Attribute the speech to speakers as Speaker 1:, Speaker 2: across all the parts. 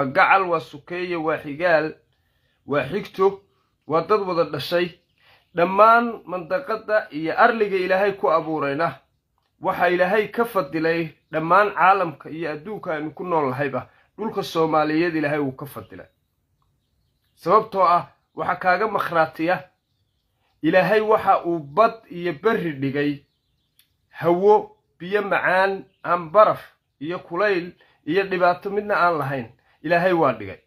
Speaker 1: waa gacal waa sukeeye waa xigaal waa xigto waa dad wada dhashay dhammaan mandaqadda iyo arliga ilaahay ku abuurayna waxaa ilaahay ka fadilay dhammaan caalamka iyo adduunka aynu ku nool lahayba dhulka soomaaliyeed ilaahay wuu ka fadilay sababtoo ah waxaa kaaga makhraatiya ilaahay waxa uu bad iyo berri dhigay hawo biyo macaan aan baraf iyo kulayl iyo dhibaato midna aan lahayn ilaahay waa dhigay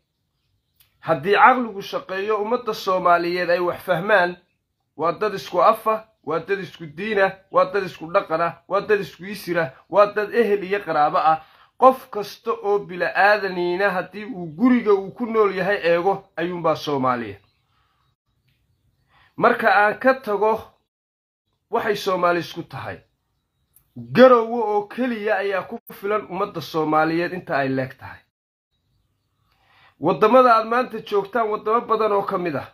Speaker 1: haddii caqligu shaqeeyo ummadda soomaaliyeed ay wax fahmaan waa dad isku afa waa dad isku diinah waa dad isku dhaqanah waa dad isku isirah waa dad ehel iyo qaraabo ah qof kasta oo bila'aadaniina haddii uu guriga uu ku nool yahay eego ayuunbaa soomaaliya marka aan ka tago waxay soomaali isku tahay garowo oo keliya ayaa ku filan ummadda soomaaliyeed inta ay leeg tahay waddamada aad maanta joogtaan waddamo badan oo ka mid ah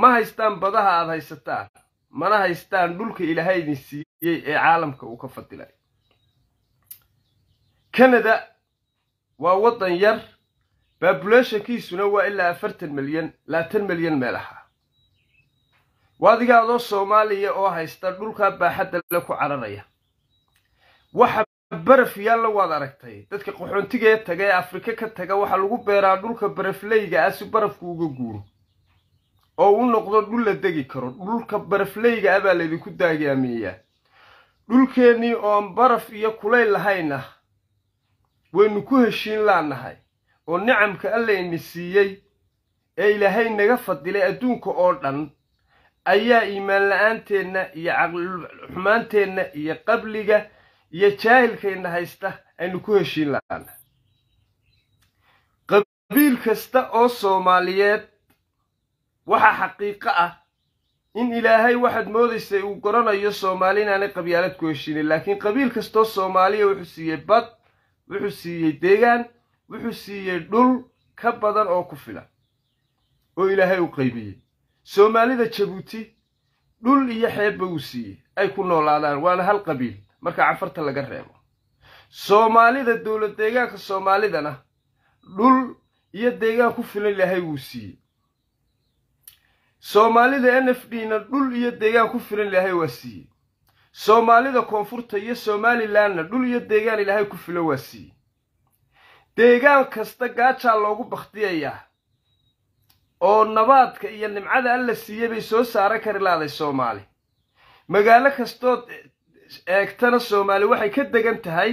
Speaker 1: ma haystaan badaha aad haysataan mana haystaan dhulka ilaahay idin siiyey ee caalamka uu ka fadilay kanada waa waddan yar baabulaeshankiisuna waa ilaa afartan milyan labaatan milyan meel ahaa waa adiga adoo soomaaliya oo haysta dhulkaa baaxadda le ku cararaya waxa baraf la waad aragtay dadka qaxoontigae taga ee afrika ka taga waxaa lagu beeraa dhulka barafleyga ah si barafku uga guuro oo u noqdo dhul la degi karo dhulka barafleyga ah baa laydinku daagaamiyaa dhulkeennii oon baraf iyo kulayl lahayna ah, waynu ku heshiin laanahay oo nicamka allayni siiyey ee ilaahay naga fadilay adduunka oo dhan ayaa iimaan la-aanteenna iyo caqlixumaanteenna iyo qabliga iyo jaahilkayna haysta aynu ku heshiin la'aana qabiil kasta oo soomaaliyeed waxaa xaqiiqo ah in ilaahay waxaad moodaysay uu goranayo soomaali inaanay qabyaalad ku heshiinin laakiin qabiil kastaoo soomaaliya wuxuu siiyey bad wuxuu siiyey deegaan wuxuu siiyey dhul ka badan oo ku filan oo ilaahay u qaybiyey soomaalida jabuuti dhul iyo xeebba uu siiyey ay ku noolaadaan waana hal qabiil marka cafarta laga reebo soomaalida dowlad deegaanka soomaalidana dhul iyo deegaan ku filan ilaahay wuu siiyey soomaalida n f d na dhul iyo deegaan ku filan ilaahay waa siiyey soomaalida koonfurta iyo somalilanna dhul iyo deegaan ilaahay ku filan waa siiyey deegaan kasta gaajaa loogu bakhtiyayaa oo nabaadka iyo nimcada alla siiyey bay soo saaran kari laaday soomaali magaalo kastood eegtana soomaali waxay ka degan tahay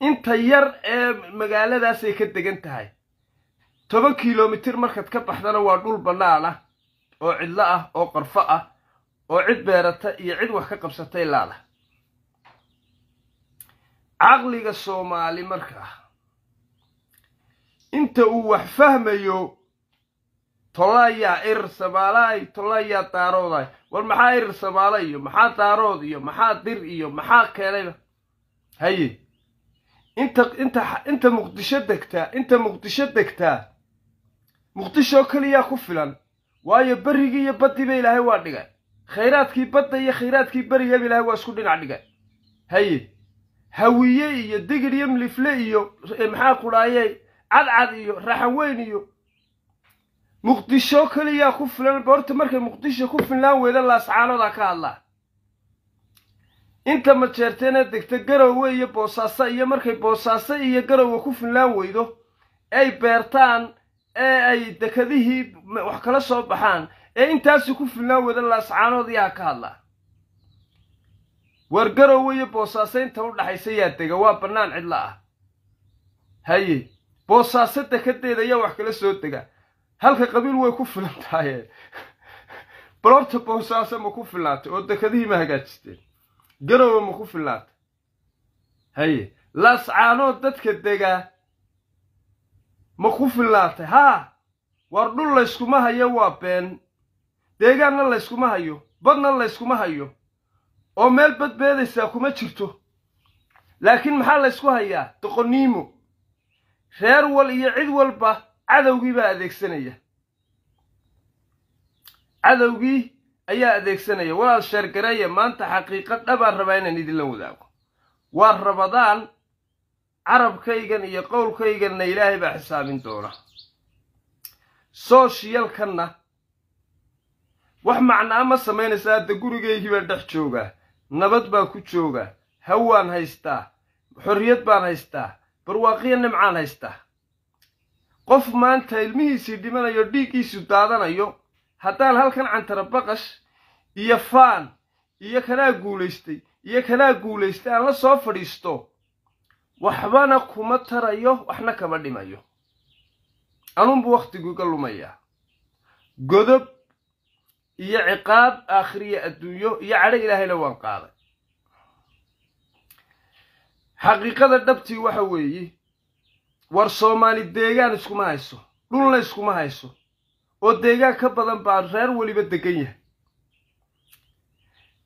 Speaker 1: inta yar ee magaaladaasay ka degan tahay toban kilomitir markaad ka baxdana waa dhul bannaan ah oo cidlo ah oo qarfo ah oo cid beerata iyo cid wax ka qabsatay laada caqliga soomaali marka inta uu wax fahmayo tolaya ir samaalahay tolaya daaroodahay war maxaa ir sabaala iyo maxaa daarood iyo maxaa dir iyo maxaa keenayba haye inta inta muqdisho degtaa inta muqdisho degtaa muqdishoo keliyaa ku filan waayo berigii iyo baddiiba ilaahay waa dhigay khayraadkii badda iyo khayraadkii berrigaba ilahay waa isku dhinac dhigay haye hawiye iyo digir iyo milifle iyo eh, maxaa kudhaaye cadcad iyo raxan weyn iyo muqdisho keliyaa ku filan goorta markay muqdisho ku filnaan weyda laascaanoda ka hadlaa inta ma jeerteena degta garowe iyo boosaaso iyo markay boosaaso iyo garowe ku filnaan weydo ay beertaan ee ay dekadihii wax kala soo baxaan ee intaasi ku filnaan weyda laascaanood ka hadlaa war garowe iyo boosaase inta u dhaxaysa yaa dega waa bannaan cidla ah haye boosaaso dekadeeda yaa wax kala soo dega halka qabiil way ku filan tahaye balorta boosaasa ma ku fillaatay oo dekadihii ma hagaajisteen garowe ma ku filnaatay haye laascaanoo dadka degaa ma ku filnaatay haa war dhul layskuma hayo waa been deegaanna layskuma hayo badna layskuma hayo oo meel badbeedaysaa kuma jirto laakiin maxaa laysku hayaa doqoniimo reer wal iyo cid walba cadowgii baa adeegsanaya cadowgii ayaa adeegsanaya walaal sheergareeye maanta xaqiiqo dhabaan rabaa inaan idinla wadaago waa rabadaan carabkaygan iyo qowlkayganna ilaahay baa xisaabin doona soshiyalkanna wax macnaa ma samaynaysa hadda gurigaygii baan dhex joogaa nabad baa ku joogaa hawaan haystaa xorriyad baan haystaa barwaaqiyo nimcaan haystaa qof maanta ilmihiisii dhimanayo dhiiggiisu daadanayo haddaan halkan cantara baqash iyo faan iyo kanaa guulaystay iyo kanaa guulaystay aan la soo fadhiisto waxbana kuma tarayo waxna kama dhimayo anuunbu wakhtigu iga lumayaa godob iyo ciqaab aakhiriya adduunyo iyo cadho ilaahayna waan qaaday xaqiiqada dhabtii waxa weeye war soomaali deegaan iskuma hayso dhulna iskuma hayso oo deegaan ka badan baa reer weliba deggan yahay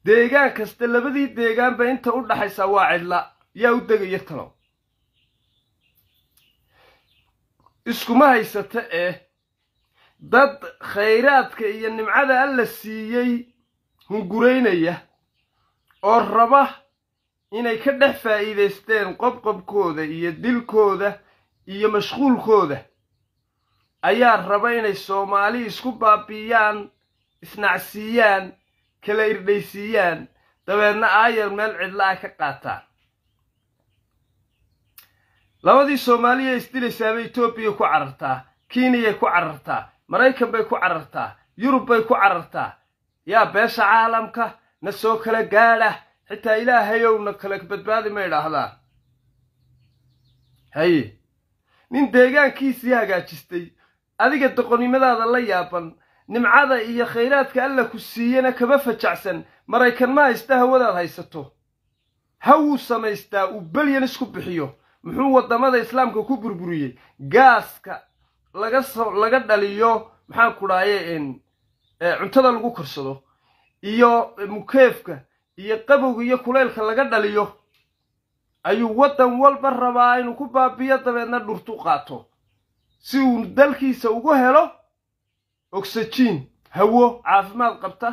Speaker 1: deegaan kasta labadii deegaan ba inta u dhaxaysaa waa cidla yaa u degaya talow iskuma haysata eh dad khayraadka iyo nimcada alla siiyey hunguraynaya oo raba inay ka dhex faa'iidaysteen qobqobkooda iyo dilkooda iyo mashquulkooda ayaa raba inay soomaali isku baabi'iyaan isnacsiiyaan kala irdhaysiiyaan dabeedna aayar meel cidla ah ka qaataan labadii soomaaliya isdilaysaabay etoobiya ku carartaa kiiniyay ku carartaa maraykan bay ku carartaa yurub bay ku carartaa yaa beesha caalamka na soo kala gaadha xitaa ilaahayow na kala badbaadi ma dhaahdaan haye nin deegaankiisii hagaajistay adiga doqonnimadaada la yaaban nimcada iyo khayraadka alla ku siiyana kama fajacsan maraykan ma haysta hawadaad haysato ha samaystaa uu belyan isku bixiyo muxuu waddamada islaamka ku burburiyey gaaska laga dhaliyo maxaan ku dhaaye cuntada lagu korsado iyo mukeefka iyo qabowga iyo kulaylka laga dhaliyo ayuu waddan walba rabaa inuu ku baabiyo dabeedna dhurtu qaato si uu dalkiisa ugu helo ogsajiin hawo caafimaad qabta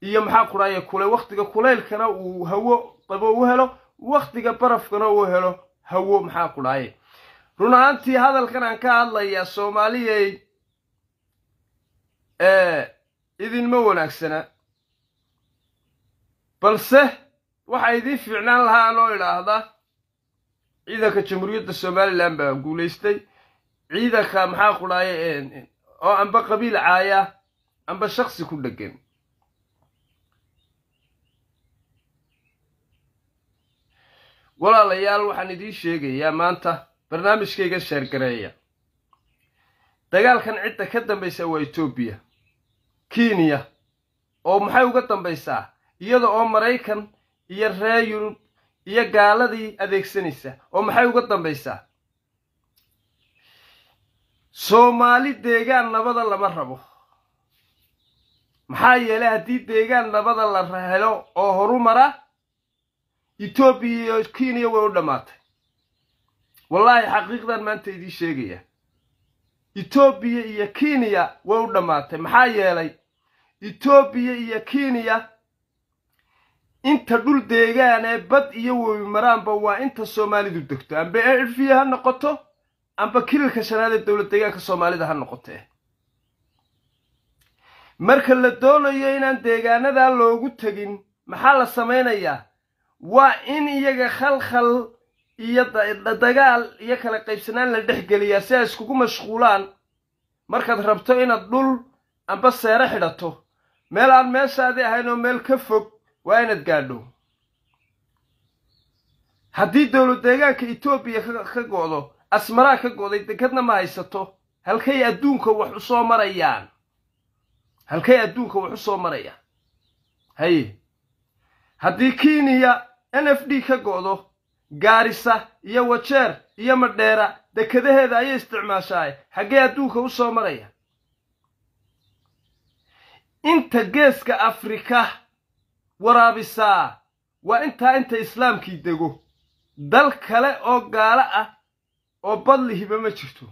Speaker 1: iyo maxaa kudhaye kule wakhtiga kulaylkana uu hawo qabo u helo waktiga barafkana uu helo hawo maxaa kudhaye run ahaantii hadalkan aan ka hadlayaa soomaaliyay idinma wanaagsana balse waxa idiin fiicnaan lahaa loo idhaahda ciidanka jamhuuriyadda somalilan baa guulaystay ciidanka maxaa qudhaaye oo amba qabiil caaya amba shaksi ku dhegan walaalayaal waxaan idiin sheegayaa maanta barnaamijkayga sheergareeya dagaalkan cidda ka dambaysa waa etoobiya kenya oo maxay uga dambaysaa iyada oo maraykan iyo reer yurub iyo gaaladii adeegsanaysa oo maxay uga dambaysaa soomaali deegaan nabada lama rabo maxaa yeelay haddii deegaan nabada la helo oo horumara etoobiya iyo kenya way u dhammaatay wallaahi xaqiiqdan maanta idiin sheegaya etoobiya iyo kenya way u dhammaatay maxaa yeelay etoobiya iyo kenya inta dhul deegaan ee bad iyo webi maraanba waa inta soomaalidu degto amba erfiya ha noqoto amba kirilka shanaadee dowlad deegaanka soomaalida ha noqotee marka la doonayo inaan deegaanadaa loogu tegin maxaa la samaynayaa waa in iyaga khalkhal iyo dagaal iyo kala qaybsanaan la geliyaa si ay iskugu mashquulaan markaad rabto inaad dhul amba seero xidhato meel aan meeshaadii ahayn oo meel ka fog waa inaad gaadho haddii dowlad deegaanka etoobiya ka go'do asmaraa ka go'day dekadna ma haysato halkay adduunka wax u soo marayaan halkay adduunka wax u soo marayaan haye haddii kiiniya n f d ka go'do gaarisa iyo wajeer iyo madheera dekadaheeda ayay isticmaashaay xaggee adduunka u soo maraya inta geeska afrika waraabisaa waa intaa inta islaamkii dego dal kale oo gaalo ah oo badli hiba ma jirto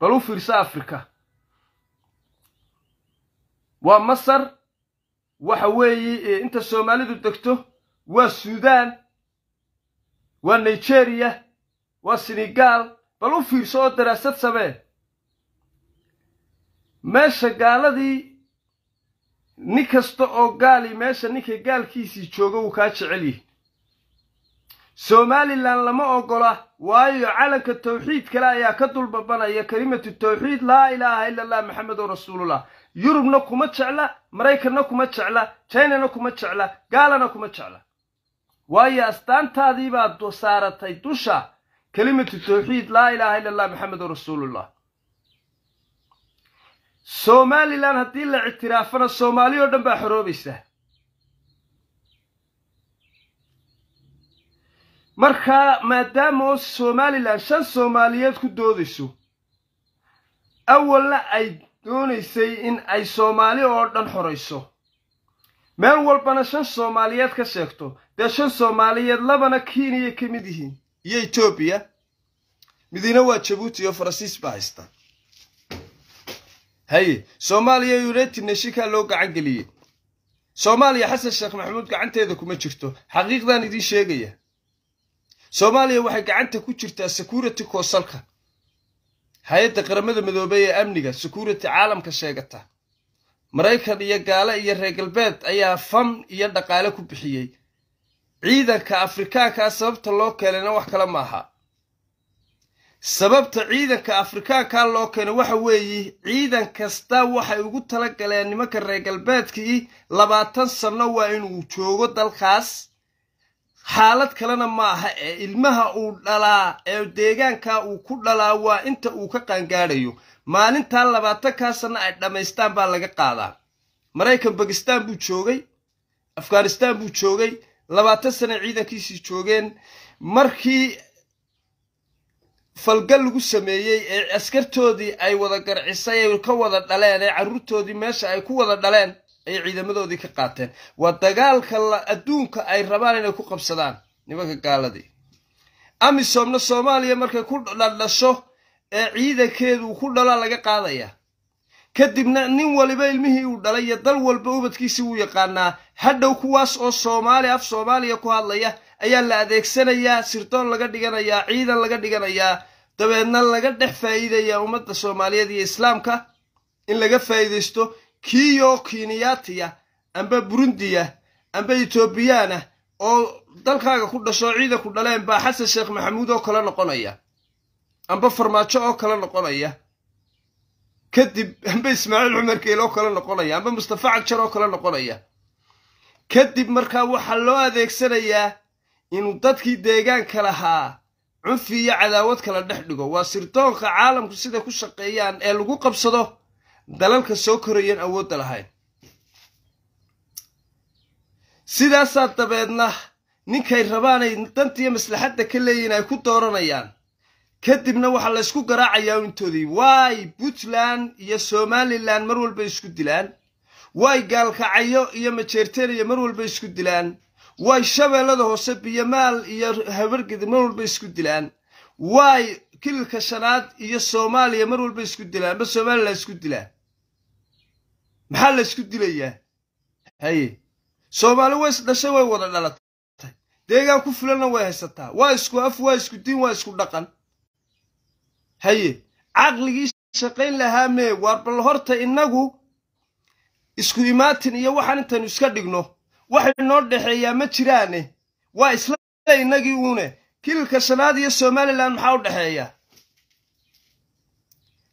Speaker 1: bal u fiirso afrika waa masar waxa weeye inta soomaalidu degto waa suudaan waa nigeriya waa senegal bal u fiirso oo daraasad samee meesha gaaladii nin kasta oo gaali meesha ninka gaalkiisii jooga wuu kaa jecel yihi somalilan lama ogola waayo calanka tawxiid kale ayaa ka dulbabanaya kelimatu tawxiid laa ilaaha ila allah maxamedun rasuulullah yurubna kuma jecla maraykanna kuma jecla jainana kuma jecla gaalana kuma jecla waayo astaantaadii baad saaratay dusha kelimatu tawxiid laa ilaaha ila allah maxamedun rasuulullah somalilan haddii la ictiraafana soomaali oo dhan baa xoroobaysa markaa maadaama oo somalilan shan soomaaliyeed ku doodayso awalna ay doonaysay in ay soomaali oo dhan xorayso meel walbana shan soomaaliyeed ka sheegto dee shan soomaaliyeed labana kiiniyay ka mid yihiin iyo etoobiya midina waa jabuuti oo faransiis baa haysta haye soomaaliya yunaitedna shikaa loo gacan geliyey soomaaliya xasan sheekh maxamuud gacanteeda kuma jirto xaqiiqdan idiin sheegaya soomaaliya waxay gacanta ku jirtaa security koosalka hay-adda qaramada midoobey ee amniga security caalamka sheegata maraykan iyo gaale iyo reer galbeed ayaa fam iyo dhaqaale ku bixiyey ciidanka afrikaankaa ah sababta loo keenayna wax kale ma maaha sababta ciidanka afrikaanka loo keeno waxa weeye ciidan kasta waxay ugu tala galeen nimanka reer galbeedkii labaatan sanno waa inuu joogo dalkaas xaalad kalena ma aha ee ilmaha uu dhalaa ee deegaanka uu ku dhalaa waa inta uu ka qaangaadhayo maalintaa labaatankaa sanno ay dhammaystaan baa laga qaadaa maraykan bakistaan buu joogay afghanistaan buu joogay labaatan sana ciidankiisii joogeen markii falgal lagu sameeyey ee askartoodii ay wada garcisay ay ka wada dhaleen ee carruurtoodii meesha ay ku wada dhaleen ayay ciidamadoodii ka qaateen waa dagaalka adduunka ay rabaan inay ku qabsadaan nimanka gaaladii amisomna soomaaliya markay ku dhadhasho ee ciidankeedu uu ku dhalaa laga qaadaya kadibna nin waliba ilmihii uu dhalay iyo dal walba ubadkiisii wuu yaqaanaa hadhow kuwaas oo soomaali af soomaaliya ku hadlaya ayaa la adeegsanayaa sirdoon laga dhiganayaa ciidan laga dhiganayaa dabeedna laga dhex faa'iidayaa ummadda soomaaliyeed iyo islaamka in laga faa'iidaysto kiyo kiiniyaatiya amba burundiya amba etoobiyaana oo dalkaaga ku dhasho ciidanku dhaleen baa xasan sheekh maxamuud oo kale noqonaya amba farmaajo oo kale noqonaya kadib amba ismaaciil cumar geel oo kale noqonaya amba mustafa cagjar oo kale noqonaya kadib markaa waxaa loo adeegsanayaa inuu dadkii deegaanka lahaa cunfi iyo cadaawad kala dhex dhigo waa sirdoonka caalamku siday ku shaqeeyaan ee lagu qabsado dalalka soo korayan awoodda lahayn sidaasaa dabeedna ninkay rabaanay dantiiyo maslaxadda ka leeyihin ay ku dooranayaan kadibna waxaa laysku garaacayaa intoodii waay puntland iyo somalilan mar walba isku dilaan waay gaalkacayo iyo majeerteniya mar walba isku dilaan way shabeellada hoose biyamaal iyo habargedi mar walba isku dilaan waay kililka shanaad iyo soomaaliya mar walba isku dilaan ma soomaliya isku dilaa maxaa la isku dilayaa haye soomaali ways dhashay way wada dhalatay deegaan ku filanna way haysataa waa isku af waa isku diin waa isku dhaqan haye caqligii shaqayn lahaa mee horta innagu isku imaatin iyo waxaan intaynu iska dhigno waxay noo dhexeeyaa ma jiraane waa isla innagii uune kililka shanaad iyo somalilan maxaa u dhexeeya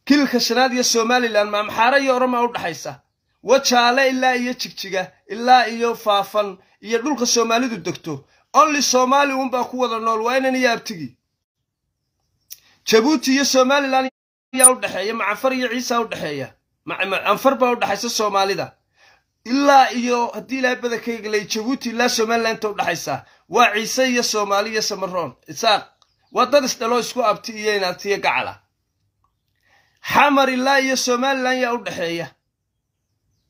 Speaker 1: kililka shanaad iyo somalilan maa maxaara iyo oroma u dhexaysa jaale ilaa iyo jigjiga ilaa iyo faafan iyo dhulka soomaalidu degto only soomaali unbaa ku wada nool waa inan iyo abtigii jabuuti iyo somalilan yaa u dhexeeya macanfar iyo ciisa u dhexeeya anfar baa u dhexaysa soomaalida ilaa iyo haddii ilaahay badankayga lay jabuuti ilaa somalilanta u udhexaysaa waa ciise iyo soomaali iyo samaroon isaaq waa dad isdhaloo isku abti iyo inaartiyo gacala xamar ilaa iyo somalilan yaa u dhexeeya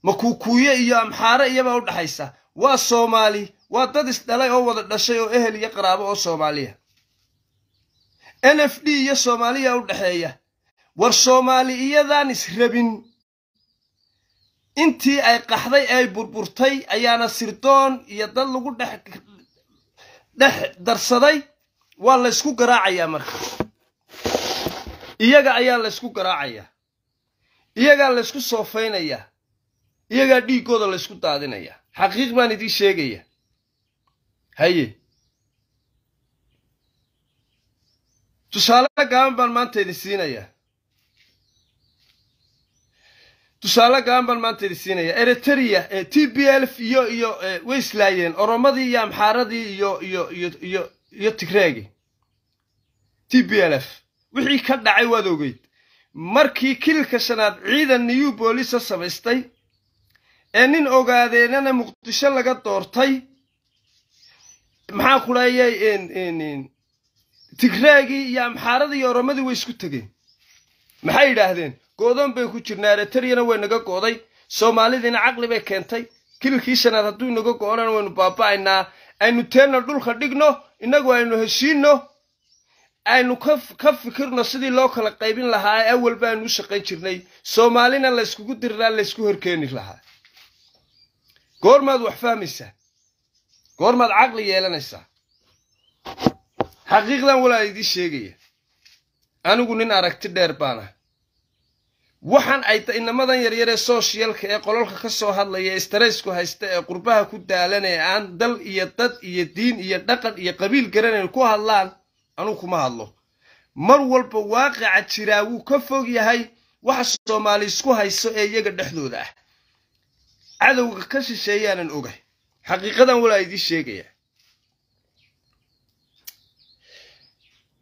Speaker 1: makuukuuye iyo amxaare iyabaa u dhexaysa waa soomaali waa dad isdhalay oo wada dhashay oo ehel iyo qaraabo oo soomaaliya n f d iyo soomaaliya u dhexeeya war soomaali iyadan israbin intii ay qaxday ee ay burburtay ayaana sirdoon iyo dad lagu dhex dhex darsaday waa laysku garaacayaa marka iyaga ayaa laysku garaacayaa iyagaa laysku soofaynayaa iyagaa dhiiggooda laysku daadinayaa xaqiiq baan idiin sheegaya haye tusaale gaaban baan maanta idin siinayaa tusaale galan baan maanta idi siinaya eriteria eh, t b l iyo iyo eh, way islaayeen oromadii iyo amxaaradii iyo iyo iyo iyo iyo tigreegi t b l f wixii ka dhacay waad ogeyd markii kililka shanaad ciidan new boolisa samaystay ee nin ogaadeenana muqdisho laga doortay maxaa ku dhahayay tigreegii iyo amxaaradii iyo oromadii way isku tegeen maxay yidhaahdeen go'doon baynu ku jirnaa eritaryana way naga go'day soomaalidiina caqli bay keentay kililkii hadduu inaga go'onana waynu baaba'aynaa aynu teenna dhulka dhigno innagu aynu heshiinno aynu ka fikirno sidii loo kala qaybin lahaa ee awalba aynu u shaqayn jirnay soomaalina layskugu dirinaa laysku horkeeni lahaa goormaad wax fahmaysaa goormaad caqli yeelanaysaa xaqiiqdan walaa idiin sheegaya anigu nin aragti dheer baanah waxaan ay tahay inamadan yaryaree sooshiyalka ee qololka ka soo hadlaya istaraysku haysta ee qurbaha ku daalan ee aan dal iyo dad iyo diin iyo dhaqan iyo qabiil garanayn ku hadlaan anuu kuma hadlo mar walba waaqica jiraa wuu ka fog yahay waxa soomaali isku hayso ee iyaga dhexdooda ah cadowga ka shisheeyaanan ogahay xaqiiqadan walaa idiin sheegaya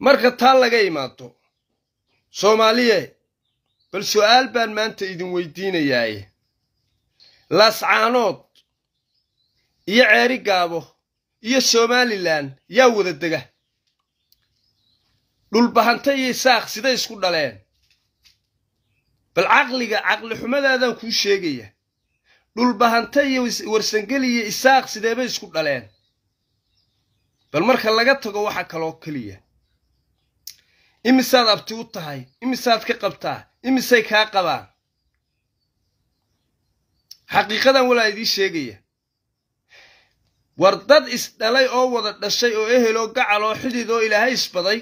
Speaker 1: marka taa laga imaado soomaaliye bal su'aal baan maanta idin weydiinayaaye laascaanood iyo ceeri gaabo iyo somalilan yaa wada dega dhulbahanta iyo isaaq siday isku dhaleen bal caqliga caqli xumadaadaan kuu sheegaya dhulbahanta iyo warsangeli iyo isaaq sideebay isku dhaleen bal marka laga tago waxa kaloo keliya imisaad abti u tahay imisaad ka qabtaa imisay kaa qabaan xaqiiqadan walaa idii sheegaya war dad isdhalay oo wada dhashay oo ehel eh oo gacal oo xidid oo ilaahay isbaday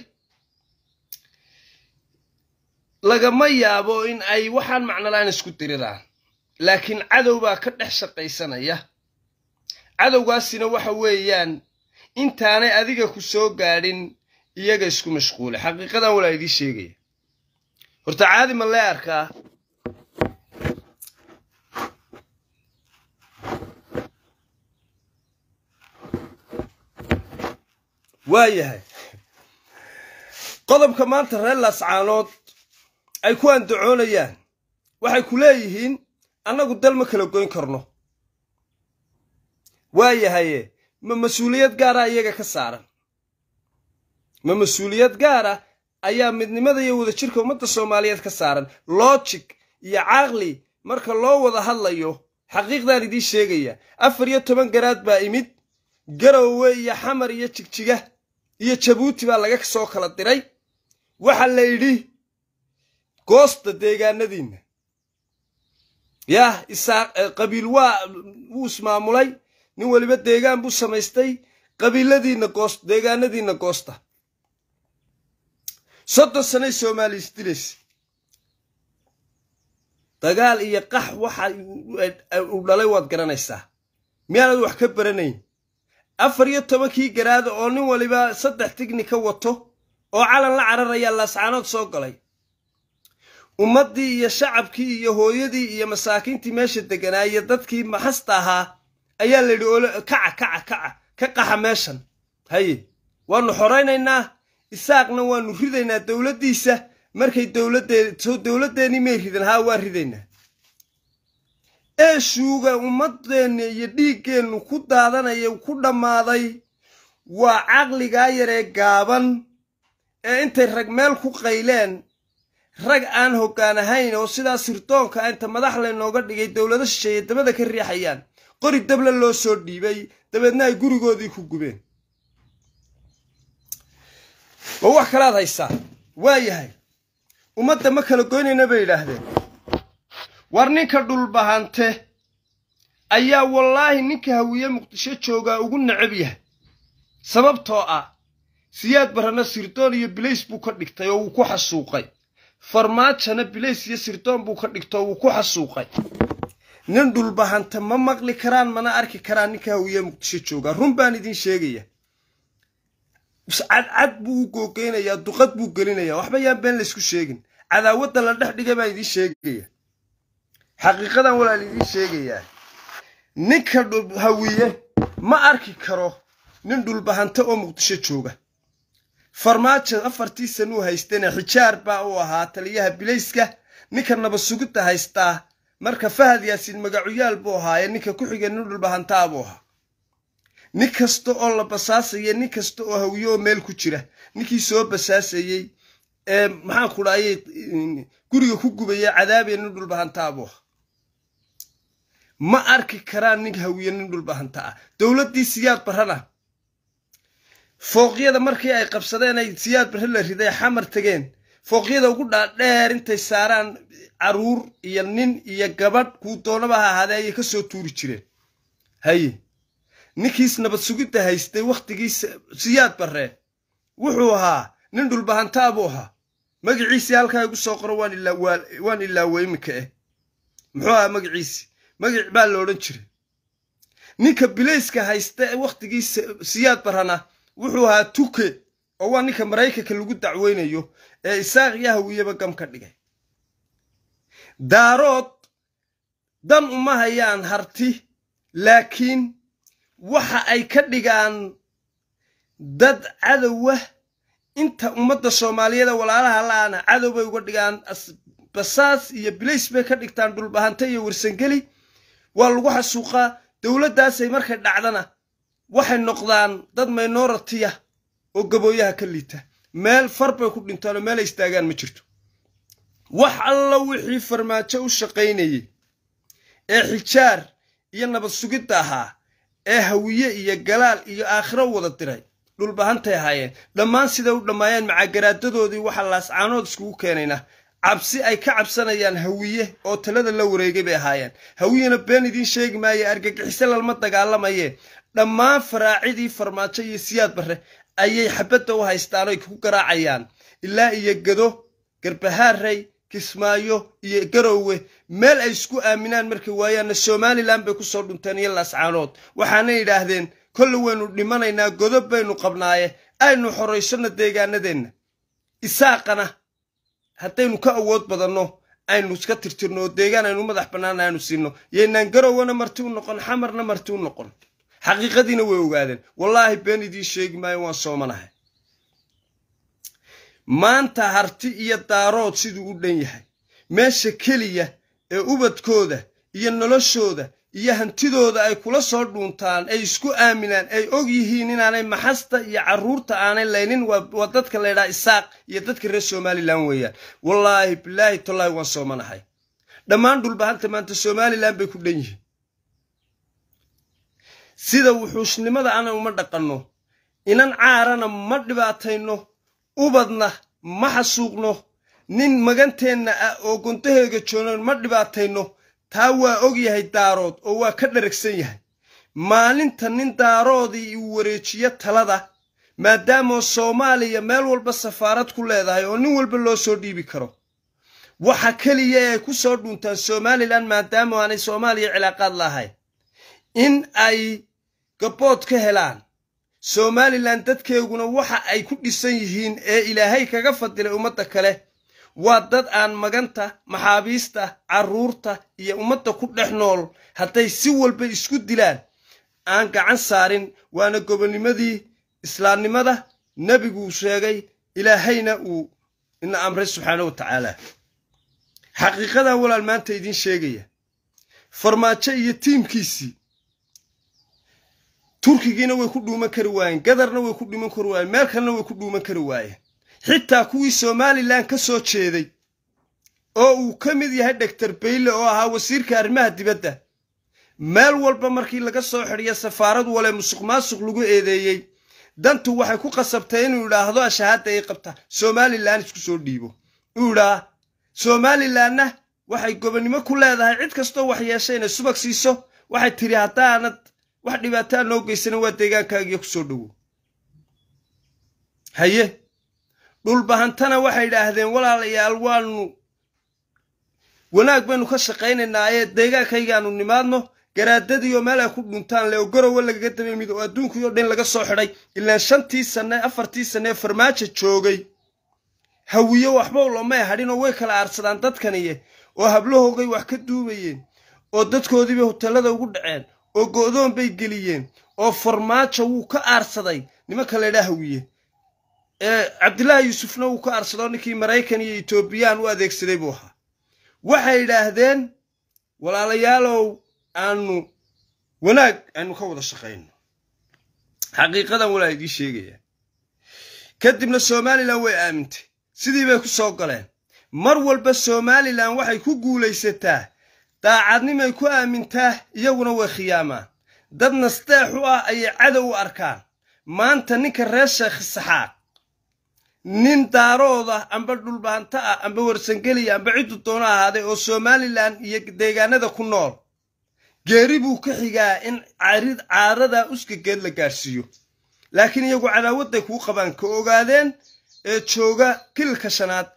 Speaker 1: lagama yaabo in ay waxaan macnolaan isku diridaan laakiin cadow baa ka dhex shaqaysanaya cadowgaasina waxa weeyaan intaanay adiga ku soo gaadhin iyaga isku mashquula xaqiiqadan walaa idii sheegaya horta caadi ma lee arkaa waa yahay qodobka maanta reer laascaanood ay ku andacoonayaan waxay ku leeyihiin annagu dal ma kala goyn karno waa yahaye ma mas-uuliyad gaaraa ah iyaga ka saaran ma mas-uuliyad gaar ah ayaa midnimada iyo wadajirka ummadda soomaaliyeed ka saaran logic iyo caqli marka loo wada hadlayo xaqiiqdaan idiin sheegaya afar iyo toban garaad baa imid garowe iyo xamar iyo jigjiga iyo jabuuti baa laga soo kala diray waxaa la yidhi goosta deegaanadiinna yaah eh, qabiil waa wuu ismaamulay nin weliba deegaan buu samaystay qabiiladiinna goost deegaanadiinna goosta soddon sanay soomaali isdilaysa dagaal iyo qax waxa uu dhalay waad garanaysaa miyaanad wax ka baranayn afar iyo tobankii garaada oo nin waliba saddex tigni ka wato oo calan la cararaya laascaanood soo galay ummaddii iyo shacabkii iyo hooyadii iyo masaakiintii meesha degganaa iyo dadkii maxasta ahaa ayaa la yidhi kaca kaca kaca ka qaxa meeshan haye waanu xoraynaynaa isaaqna waanu ridaynaa dowladdiisa markay dowladdeeso dowladdeenii may ridan haa waa ridaynaa eeshuuga ummadeenna iyo dhiiggeennu ku daadanaya ku dhammaaday waa caqligaa yaree gaaban ee intay rag meel ku qayleen rag aan hoggaan ahayn oo sidaa sirdoonka inta madax laynooga dhigay dowlado shisheeye dabada ka riixayaan qori dabla loo soo dhiibay dabeedna ay gurigoodii ku gubeen ma wax kalaad haysaa waa yahay ummadda ma kala goynayna bay yidhaahdeen war ninka dhulbahante ayaa wallaahi ninka hawiye muqdisho joogaa ugu necab yahay sababtoo ah siyaad barana sirdoon iyo bilays buu ka dhigtay oo wuu ku xasuuqay farmaajana bilays iyo sirdoon buu ka dhigtay oo wuu ku xasuuqay nin dhulbahante ma maqli karaan mana arki karaan ninka hawiye muqdisho joogaa run baan idin sheegaya cadcad buu u googeynayaa duqad buu gelinayaa waxba yaan been laysku sheegin cadaawadda la dhex dhiga baan idiin sheegaya xaqiiqadan walaal idiin sheegayaa ninka hawiye ma arki karo nin dhulbahanta oo muqdisho jooga farmaajo afartii sanuu haystana xijaar baa uu ahaa taliyaha bilayska ninka naba sugidda haystaa marka fahad yaasiin magacuyaal buu ahaa ee ninka ku xigee nin dhulbahantaa buu ahaa nin kasta oo la basaasaya nin kasta oo hawiyo oo meel ku jira ninkii soo basaasayey ee maxaan ku dhahayay guriga ku gubaya cadaabee nin dhulbahantaabuu ma arki karaan nin hawiye nin dhulbahanta ah dowladdii siyaad barrana fooqyada markii ay qabsadeen ay siyaad barre la riday xamar tegeen fooqyada ugu dhaadheer intay saaraan caruur iyo nin iyo gabadh kuu doonaba ha ahaadee ayay kasoo tuuri jireen haye ninkiis nabad sugidda haystay waktigiisa siyaad barre wuxuu ahaa nin dhulbahantaa buu ahaa magaciisii halkaa igu soo qoro waan ilaawe iminka eh muxuu ahaa magiciisi magic baa la odhan jiray ninka bilayska haysta ee siyaad barana wuxuu ahaa tuke oo waa ninka maraykanka lagu dacweynayo ee isaaq yahawiyaba gam ka dhigay daarood dan uma hayaan harti laakiin waxa ay ka dhigaan dad cadowa inta ummadda soomaaliyada walaalaha la-aana cadow bay uga dhigaan basaas iyo bilays bay ka dhigtaan dhulbahanta iyo warsangeli waa lagu xasuuqaa dowladdaasay markay dhacdana waxay noqdaan dad minoritiya oo gabooyaha ka liita meel far bay ku dhintaan oo meel ay istaagaan ma jirto wax alla wixii farmaajo u shaqaynayay ee xijaar iyo nabad sugidda ahaa ee hawiye iyo galaal iyo aakhiro wada diray dhulbahantay ahaayeen dhammaan siday u dhammaayeen macagaraadadoodii waxaa laascaanood iskugu keenayna cabsi ay ka cabsanayaan hawiye oo talada la wareegay bay ahaayeen hawiyena been idiin sheegi maaye argagixiso lalma dagaalamayee dhammaan faraacidii farmaajo iyo siyaad barre ayay xabadda u haystaan oy ku garaacayaan ilaa iyo gado garbahaarey kismaayo iyo garowe meel ay isku aaminaan markay waayaanna somalilan bay ku soo dhunteen iyo laascaanood waxaana yidhaahdeen kolle waynu dhimanaynaa godob baynu qabnaaye aynu xoraysanno deegaanadeenna isaaqana haddaynu ka awood badanno aynu iska tirtirno oo deegaan aynu madax bannaan aynu siino yaynaan garowana marti u noqon xamarna marti u noqon xaqiiqadiina way ogaadeen wallaahi been idii sheegi maayo waan soomanahay maanta harti iyo daarood siduu u dhan yahay meesha keliya ee ubadkooda iyo noloshooda iyo hantidooda ay kula soo dhuuntaan ay isku aaminaan ay og yihiin inaanay maxasta iyo carruurta aanay laynin waa dadka laydhaha isaaq iyo dadka reer somalilan weeyaan wallaahi bilaahi tallaahi waan soomanahay dhammaan dhulbahanta maanta somalilan bay ku dhan yihiin sida wuxuushnimada ana uma dhaqanno inan caarana ma dhibaatayno ubadna ma xasuuqno nin maganteenna ah oo gontaheega joonan ma dhibaatayno taa waa og yahay daarood oo waa ka dharagsan yahay maalinta nin daaroodii uu wareejiyo talada maadaamoo soomaaliya meel walba safaarad ku leedahay oo nin walba loo soo dhiibi karo waxa keliya ay ku soo dhuuntaan somalilan maadaamo aanay soomaaliya cilaaqaad lahayn in ay gabood ka helaan somalilan dadkeeguna waxa ay ku dhisan yihiin ee ilaahay kaga fadilay ummadda kale waa dad aan maganta maxaabiista carruurta iyo ummadda ku dhex nool hadday si walba isku dilaan aan gacan saarin waana gobolnimadii islaamnimada nebiguu sheegay ilaahayna uu ina amray subxaana wa tacaala xaqiiqadan walaal maanta idin sheegaya farmaajo iyo tiimkiisii turkigiina way ku dhuuman kari waayeen gadarna way ku dhuuman kari waayeen meel kalena way ku dhuuman kari waayeen xitaa kuwii somalilan ka soo jeeday oo uu ka mid yahay dhogtar bayle oo ahaa wasiirka arrimaha dibadda meel walba markii laga soo xidhiya safaarad wale musuq maasuq lagu eedeeyey dantu waxay ku qasabtay inuu idhaahdo ashahaadda ay qabta somalilan isku soo dhiibo uu idhaa somalilanna waxay gobonnimo ku leedahay cid kastoo wax yeeshayna subag siiso waxay tidhi haddaanad wax dhibaataa noo geysana waa deegaankaagiyo kusoo dhowo haye dhulbahantana waxay idhaahdeen walaalayaal waanu wanaag baynu ka shaqaynaynaa ee deegaankaygaanu nimaadno garaadadiioo meel ay ku dhuntaan le oo garowa lagaga damay mid oo dhan laga soo xidhay ilaan shantii sanne afartii sanne ee farmaajo joogay hawiyo waxbow lomay hadhinoo way kala aarsadaan dadkaniye oo hablahoogay wax ka duubayeen oo dadkoodiibay hoteellada ugu dhaceen oo go'doon bay geliyeen oo farmaajo wuu ka aarsaday nimanka la idhaah wiye cabdillaahi yuusufna wuu ka aarsadoo ninkii maraykan iyo etoobiyaan u adeegsaday buu ahaa waxay idhaahdeen walaalayaalow aanu wanaag aynu ka wada shaqayno xaqiiqadan walaa idii sheegayaa kadibna somalilan way aamintay sidii bay ku soo galeen mar walba somalilan waxay ku guulaysataa daacadnimay ku aamintaa iyaguna way khiyaamaa dad nasteex u ah ayay cadow u arkaan maanta ninka reer sheekhi saxaad nin daarooda amba dhulbaanta ah amba warsangeliya amba ciddu doono ahaaday oo somalilan iyo deegaanada ku nool geeri buu ka xigaa in carid caaradaa usgageed la gaadhsiiyo laakiin iyagu cadaawadday kuu qabaan ka ogaadeen ee jooga kilka shanaad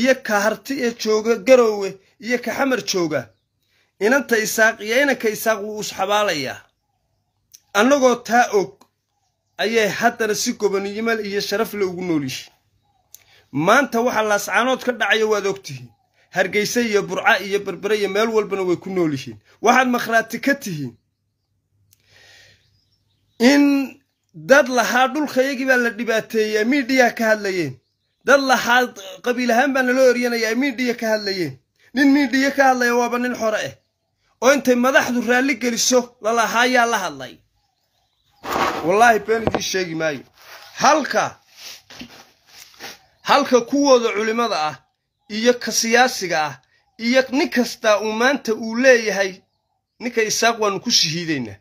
Speaker 1: iyo ka harti ee jooga garowe iyo ka xamar jooga inanta isaaq iyo inanka isaaq wuu isxabaalayaa annagoo taa og ayay haddana si gobanimo iyo sharaf le ugu noolyihiin maanta waxaa laascaanood ka dhacaya waad ogtihiin hargeyse iyo burca iyo berbere iyo meel walbana way ku nool yihiin waxaad makhraati ka tihiin in dad lahaa dhulkayagii baa la dhibaateeyey amiidhiya ka hadlayeen dad lahaa qabiil ahaan baa naloo eryanaya amiidhiya ka hadlayeen nin miidhiya ka hadlaya waaba nin xore eh oo intay madaxdu raalli geliso lalahaayaa la hadlay wallaahi been idiin sheegi maayo halka halka kuwooda culimmada ah iyo ka siyaasiga ah iyo nin kastaa uu maanta uu leeyahay ninka isaaq waanu ku shahiidaynaa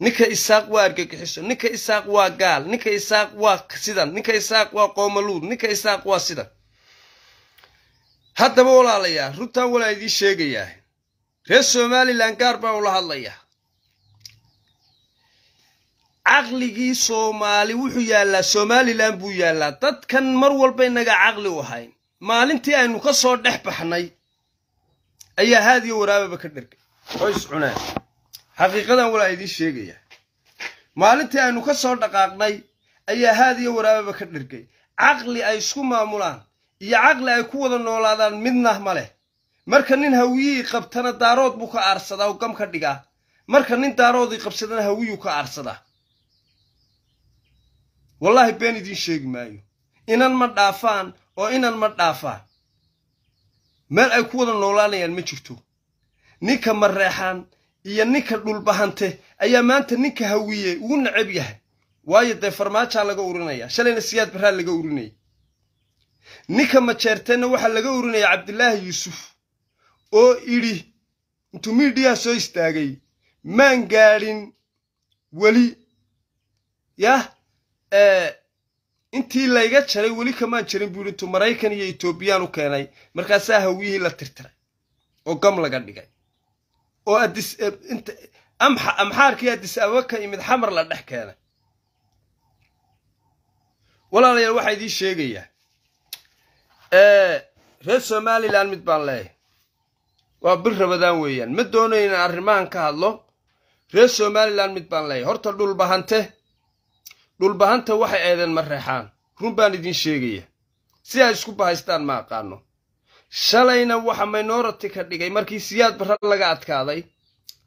Speaker 1: ninka isaaq waa argagixiso ninka isaaq waa gaal ninka isaaq waa sidan ninka isaaq waa qoomaluud ninka isaaq waa sidan haddaba walaalayaa runtaan walaa idii sheegayaa reer somaliland gaar baa ula hadlayaa caqligii soomaali wuxuu yaallaa somaliland buu yaallaa dadkan mar walba innaga caqli u ahayn maalintii aynu ka soo dhex baxnay ayaa haadiyo waraababa ka dhergay oo iscunaan xaqiiqadan walaa idiin sheegaya maalintii aynu ka soo dhaqaaqnay ayaa haadiyo waraababa ka dhergay caqli ay isku maamulaan iyo caqli ay ku wada noolaadaan midnah ma leh marka nin hawiyihii qabtana daarood buu ka aarsadaa oo gam ka dhigaa marka nin daaroodii qabsadana hawiyuu ka aarsadaa wallaahi been idiin sheegi maayo inan ma dhaafaan oo inan ma dhaafaan meel ay ku wada noolaanayaan ma jirto ninka mareexaan iyo ninka dhulbahante ayaa maanta ninka hawiye ugu nacab yahay waayo dee farmaajaa laga urinaya shalayna siyaad barraa laga urinaya ninka majeerteenna waxaa laga urinaya cabdilaahi yuusuf oo idhi intuu miidhiyaa soo istaagay maan gaadhin weli yah intii layga jaray weli kamaan jarin buu yidhi intuu maraykan iyo etoobiyaan u keenay markaasaa hawiyihii la tirtiray oo gam laga dhigay oo amxaarkii addis ababa ka imid xamar la dhex keenay walaalayaal waxaa idii sheegayaa reer somalilan mid baan leeyahay waa bir rabadaan weeyaan ma doonayo inaan arrimahan ka hadlo reer somalilan mid baan leeyahy horta dhulbahante dhulbahanta waxay aydeen ma reexaan run baan idin sheegaya si ay isku bahaystaan ma aqaano shalayna waxa minority ka dhigay markii siyaad barre laga adkaaday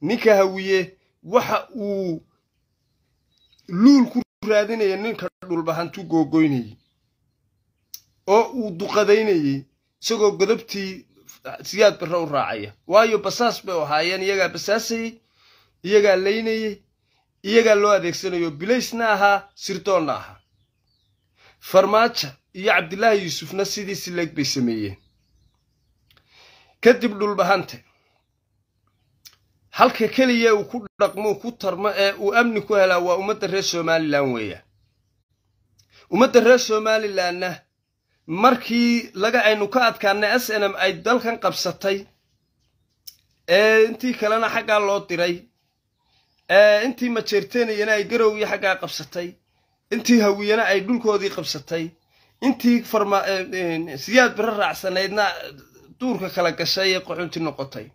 Speaker 1: ninka hawiye waxa uu luul ku raadinaya ninka dhulbahantu googoynayey oo uu duqadaynayey isagoo godabtii siyaad barre u raacaya waayo basaas bay ahaayeen iyagaa basaasayey iyagaa laynayey iyagaa loo adeegsanayo bilaysna ahaa sirdoonna ahaa farmaaja iyo cabdilaahi yuusufna sidiisi leeg bay sameeyeen kadib dhulbahante halka keliya uu ku dhaqmo ku tarmo ee uu amni ku helaa waa ummadda reer somalilan weeyaan ummadda reer somalilanna markii laga aynu ka adkaanay s n m ay dalkan qabsatay ee intii kalena xaggaa loo diray ee intii majeerteenayana ay garowgii xaggaa qabsatay intii hawiyana ay dhulkoodii qabsatay intii siyaad biro raacsanaydna duurka kala gashay ee qaxunti noqotay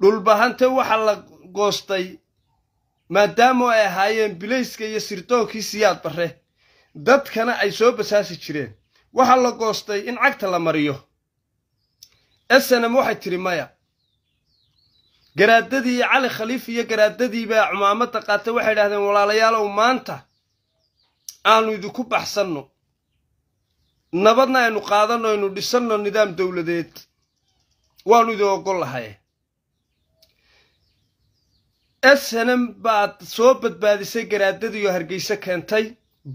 Speaker 1: dhulbahante waxaa la goostay maadaamu ay ahaayeen bilayska iyo sirdoonkii siyaad barre dadkana ay soo basaasi jireen waxaa la goostay in cagta la mariyo snm waxay tidhi maya garaadadii cali khaliif iyo garaadadii cumaamadda qaatay waxay idhahdeen walaalayaalow maanta aanu idinku baxsanno nabadna aynu qaadanno aynu dhisanno nidaam dowladeed waanu idin ogol lahay snm baad soo badbaadisay oo hargeyse keentay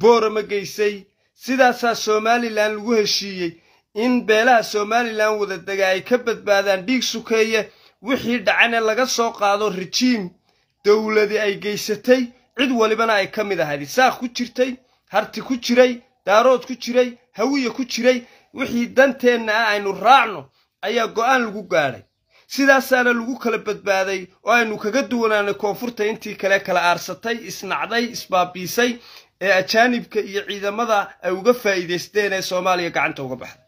Speaker 1: boora ma geysay sidaasaa somalilan lagu heshiiyey in beelaha somalilan wada dega ay ka badbaadaan dhiig sukeeye wixii dhacane laga soo qaado rijiim dowladi ay geysatay cid walibana ay ka mid ahayd isaaq ku jirtay harti ku jiray daarood ku jiray hawiya ku jiray wixii danteenna ah aynu raacno ayaa go'aan lagu gaadhay sidaasaana lagu kala badbaaday oo aynu kaga duwanaanay koonfurta intii kale kala aarsatay isnacday isbaabiisay ee ajaanibka iyo ciidamada ay uga faa'iidaysteen ee soomaaliya gacanta uga baxday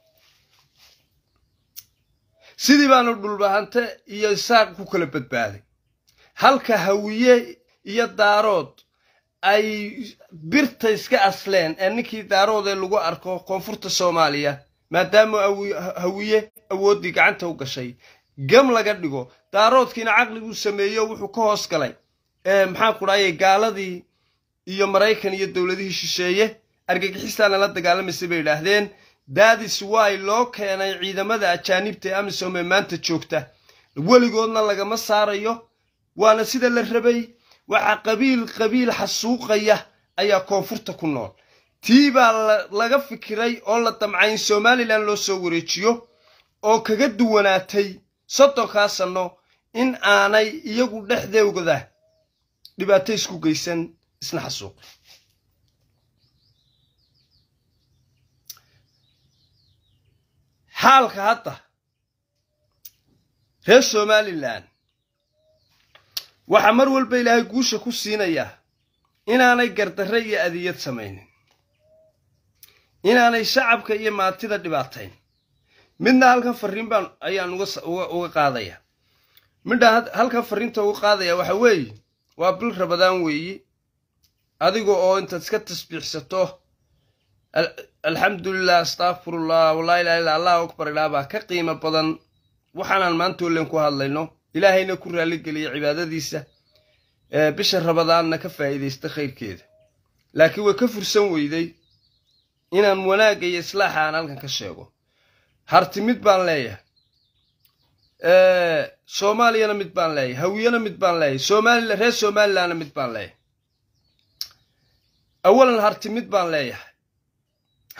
Speaker 1: sidii baanu dhulbahante iyo isaaq ku kala badbaaday halka hawiye iyo daarood ay birta iska asleen ee ninkii daarood ee lagu arko koonfurta soomaaliya maadaama hawiye awooddii gacanta u gashay gam laga dhigo daaroodkiina caqliguu sameeyo wuxuu ka hoos galay maxaanku dhahaye gaaladii iyo maraykan iyo dowladihii shisheeye argagixistaana la dagaalamaysa bay idhaahdeen daadis waay loo keenay ciidamada ajaanibta ee amisom ee maanta joogta weligoodna lagama saarayo waana sida la rabay waxaa qabiil qabiil xasuuqaya ayaa koonfurta ku nool tii baa laga fikiray oo la damcay in somalilan loo soo wareejiyo oo kaga duwanaatay soddonkaa sanno in aanay iyagu dhexdeegda dhibaata isku geysan isla xasuuq xaalka hadda reer somalilan waxaa mar walba ilaahay guusha ku siinayaa inaanay gardarre iyo adiyad samaynin inaanay shacabka iyo maatida dhibaatayn midna halkan farriin baan ayaan uga qaadaya midna halkan farriinta uga qaadaya waxa weeye waa bil rabadaan weeye adiga oo intaad iska tasbiixsato alxamdulilah astaqfirullah walaa ilaha illa allah akbar idhaa ka qiimo badan waxaanaan maanta olen ku hadlayno ilaahayna ku raaligeliya cibaadadiisa ee bisha rabadaanna ka faa'iidaysta khayrkeeda laakiin way ka fursan weyday inaan wanaagga iyo islaaxa aan halkan ka sheego harti mid baan leeyahay soomaaliyana mid baan leeyahay hawiyana mid baan leeyahay reer somalilandna mid baan leeyahay awalan harti mid baan leeyahay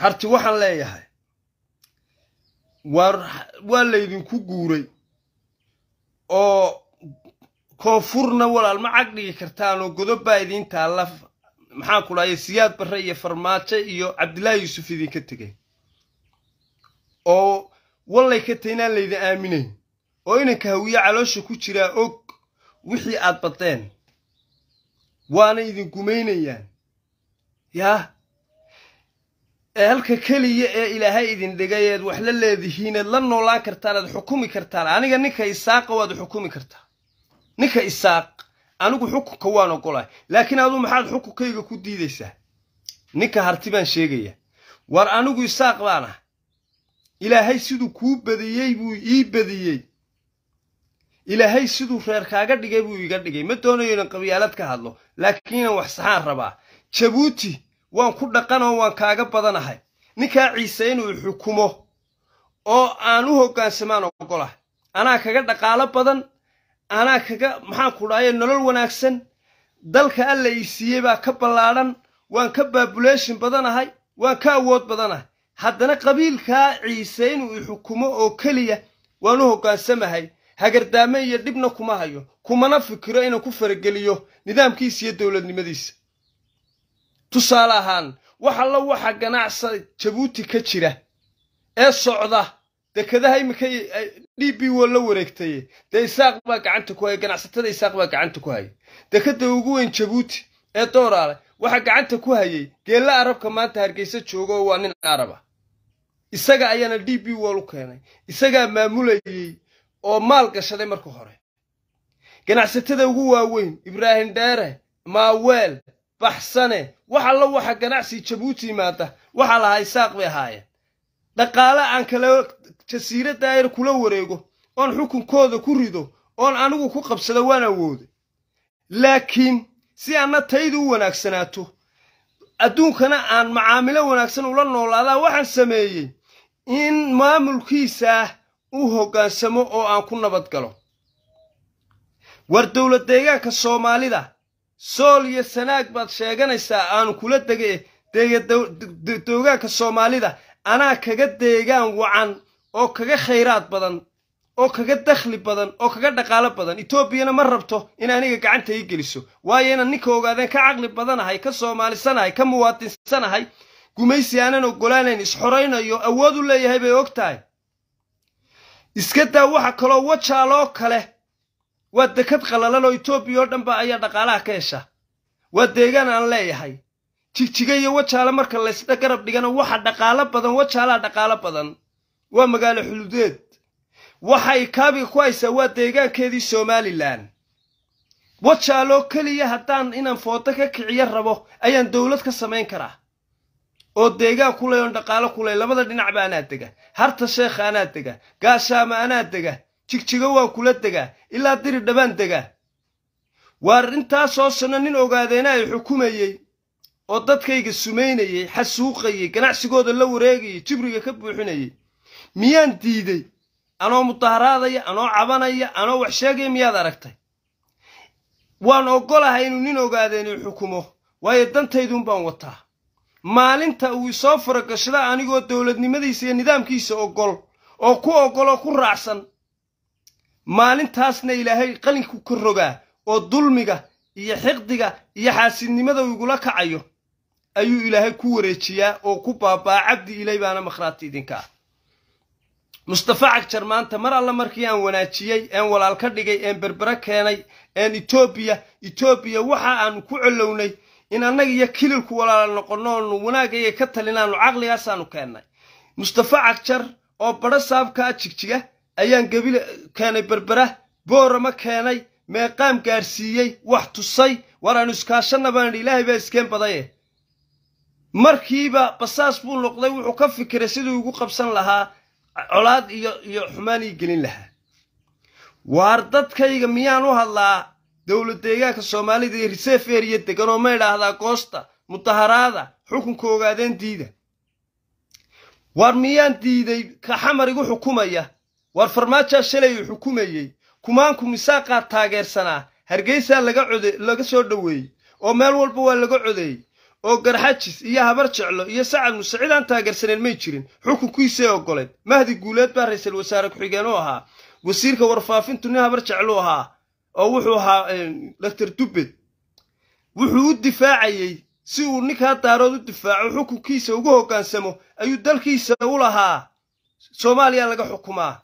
Speaker 1: harti waxaan leeyahay waa laydinku guuray oo koonfurna walaal ma cagdhigi kartaanoo godobbaa idiin taalla maxaan ku dhahaye siyaad barre iyo farmaajo iyo cabdillaahi yuusuf idinka tegay oo wallay ka tahay inaan laydin aaminayn oo inanka hawiye caloosha ku jiraa og wixii aad baddeen waana idin gumaynayaan yaa halka keliya ee ilaahay idin dhigay eed wax la leedihiin eed la noolaan kartaan aad xukumi kartaan aniga ninka isaaqa waad xukumi kartaa ninka isaaq anigu xukunka waan ogolahay laakiin aduu maxaad xukunkayga ku diidaysaa ninka harti baan sheegaya war anigu isaaq baan ah ilaahay siduu kuu badiyey buu ii badiyey ilaahay siduu reer kaaga dhigay buu iga dhigay ma doonayo inan qabyaalad ka hadlo laakiin inaan wax saxaan rabaa jabuuti waan ku dhaqanoo waan kaaga badanahay ninkaa ciise inuu xukumo oo aan u hoggaansamaan ogolah anaa kaga dhaqaalo badan anaa kaga maxaan ku dhaaye nolol wanaagsan dalka alla ii siiyey baa ka ballaadhan waan ka baabuleeshin badanahay waan ka awood badanahay haddana qabiilkaa ciise inuu ixukumo oo keliya waan u hoggaansamahay hagardaame iyo dhibna kuma hayo kumana fikiro inaan ku farageliyo nidaamkiisa iyo dowladnimadiisa tusaale ahaan wax alla waxa ganacsa jabuuti ka jira ee socda dekadaha iminka d b wo la wareegtay dee isaaq baa gacanta ku haya ganacsatada isaaq baa gacanta ku hayay dekada ugu weyn jabuuti ee dooraale waxaa gacanta ku hayay geella arabka maanta hargeysa jooga waa nin caraba isaga ayaana d b wol u keenay isagaa maamulayey oo maal gashaday marka hore ganacsatada ugu waaweyn ibraahim dheere maaweel baxsane wax la waxa ganacsi jabuuti yimaada waxaa lahaa isaaq bay ahaayeen dhaqaale aan kala jasiirad kula wareego oon xukunkooda ku rido oon anigu ku qabsada waan awooda laakiin si aanna taydu u wanaagsanaato adduunkana aan macaamilo wanaagsan ula noolaadaa waxaan sameeyey in maamulkiisaah u hoggaansamo oo aan ku nabad galo war dowlad deegaanka soomaalida sool iyo sanaag baad sheeganaysaa aanu kula dege deegadogaanka soomaalida anaa kaga deegaan wacan oo kaga khayraad badan oo kaga dakhli badan oo kaga dhaqaalo badan etoobiyana ma rabto in aniga gacanta ii geliso waayo inaan ninka ogaadeen ka caqli badanahay ka soomaalisanahay ka muwaadinsanahay gumaysi aanan ogolaanayn isxoraynayo awood u leeyahay bay og tahay iska daa waxa kaloo wajaaloo kale waa dekad qalalan oo etoobiya oo dhanba ayaa dhaqaalaha ka hesha waa deegaan aan leeyahay jigjiga iyo wajaala marka laysdha garab dhigana waxa dhaqaalo badan wajaalaa dhaqaalo badan waa magaalo xuludeed waxa ay kaabiga ku haysaa waa deegaankeedii somalilan wajaaloo keliya haddaan inaan footo ka kiciyo rabo ayaan dowlad ka samayn karaa oo deegaan ku ley oon dhaqaalo ku ley labada dhinac ba anaa dega harta sheekha anaa dega gaashaama anaa dega jigjigo waa kula degaa ilaa diri dhabaan degaa waar intaasoo sanno nin ogaadeena ay xukumayey oo dadkayga sumaynayey xasuuqayey ganacsigooda la wareegayey jibriga ka buuxinayey miyaan diiday anoo mudaharaadaya anoo cabanaya anoo wax sheegaya miyaad aragtay waan oggolahay inuu nin ogaadeeni xukumo waayo dantayduun baan wataa maalinta uu isoo faragashlaa anigoo dowladnimadiisa iyo nidaamkiisa oggol oo ku oggoloo ku raacsan maalintaasna ilaahay qalinku ka rogaa oo dulmiga iyo xiqdiga iyo xaasidnimada igula kacayo ayuu ilaahay ku wareejiyaa oo ku baabaa cabdi ilay baana makhraati idinka ah. mustafa cagjar maanta mar alla markii aan wanaajiyey een walaal ka dhigay een berbere keenay een etoobiya etoobiya waxa aanu ku colownay in annaga kililku walaala noqonno oonu wanaagayaga ka talinaanu caqligaasaanu keennay mustafa cagjar oo badho saabkaa jigjiga ayaan gebile keenay berbera boorama keenay meeqaam gaarsiiyey wax tusay war aanu baan idhi ilaahay baa iskeen badaye markiiba basaas buu noqday wuxuu ka fikiray siduu ugu qabsan lahaa colaad iyo iyo xumaan ii gelin lahaa waar dadkayga miyaan u hadlaa dowlad deegaanka soomaalida iyo riseef eriya degan oo ma idhaahdaa goosta mudaharaada xukunka ogaadeen diida waar miyaan diiday ka xamar igu xukumaya war farmaajaa shalayuu xukumayey kumaanku misaaqaa taageersanaa hargeysaa laga soo dhoweeyey oo meel walba waa laga codeeyey oo garxajis iyo habar jeclo iyo sacad muse aan taageersaneen may jirin xukunkiisay oggolayd mahdi guuleed baa ra raysul wasaare ku-xigeen u ahaa wasiirka warfaafintu nin habar jeclu ahaa oo wuxuu ahaa doctor dubbed wuxuu u difaacayey si uu ninkaa daarood u difaaco xukunkiisa ugu hoggaansamo ayuu dalkiisa u lahaa soomaaliya laga xukumaa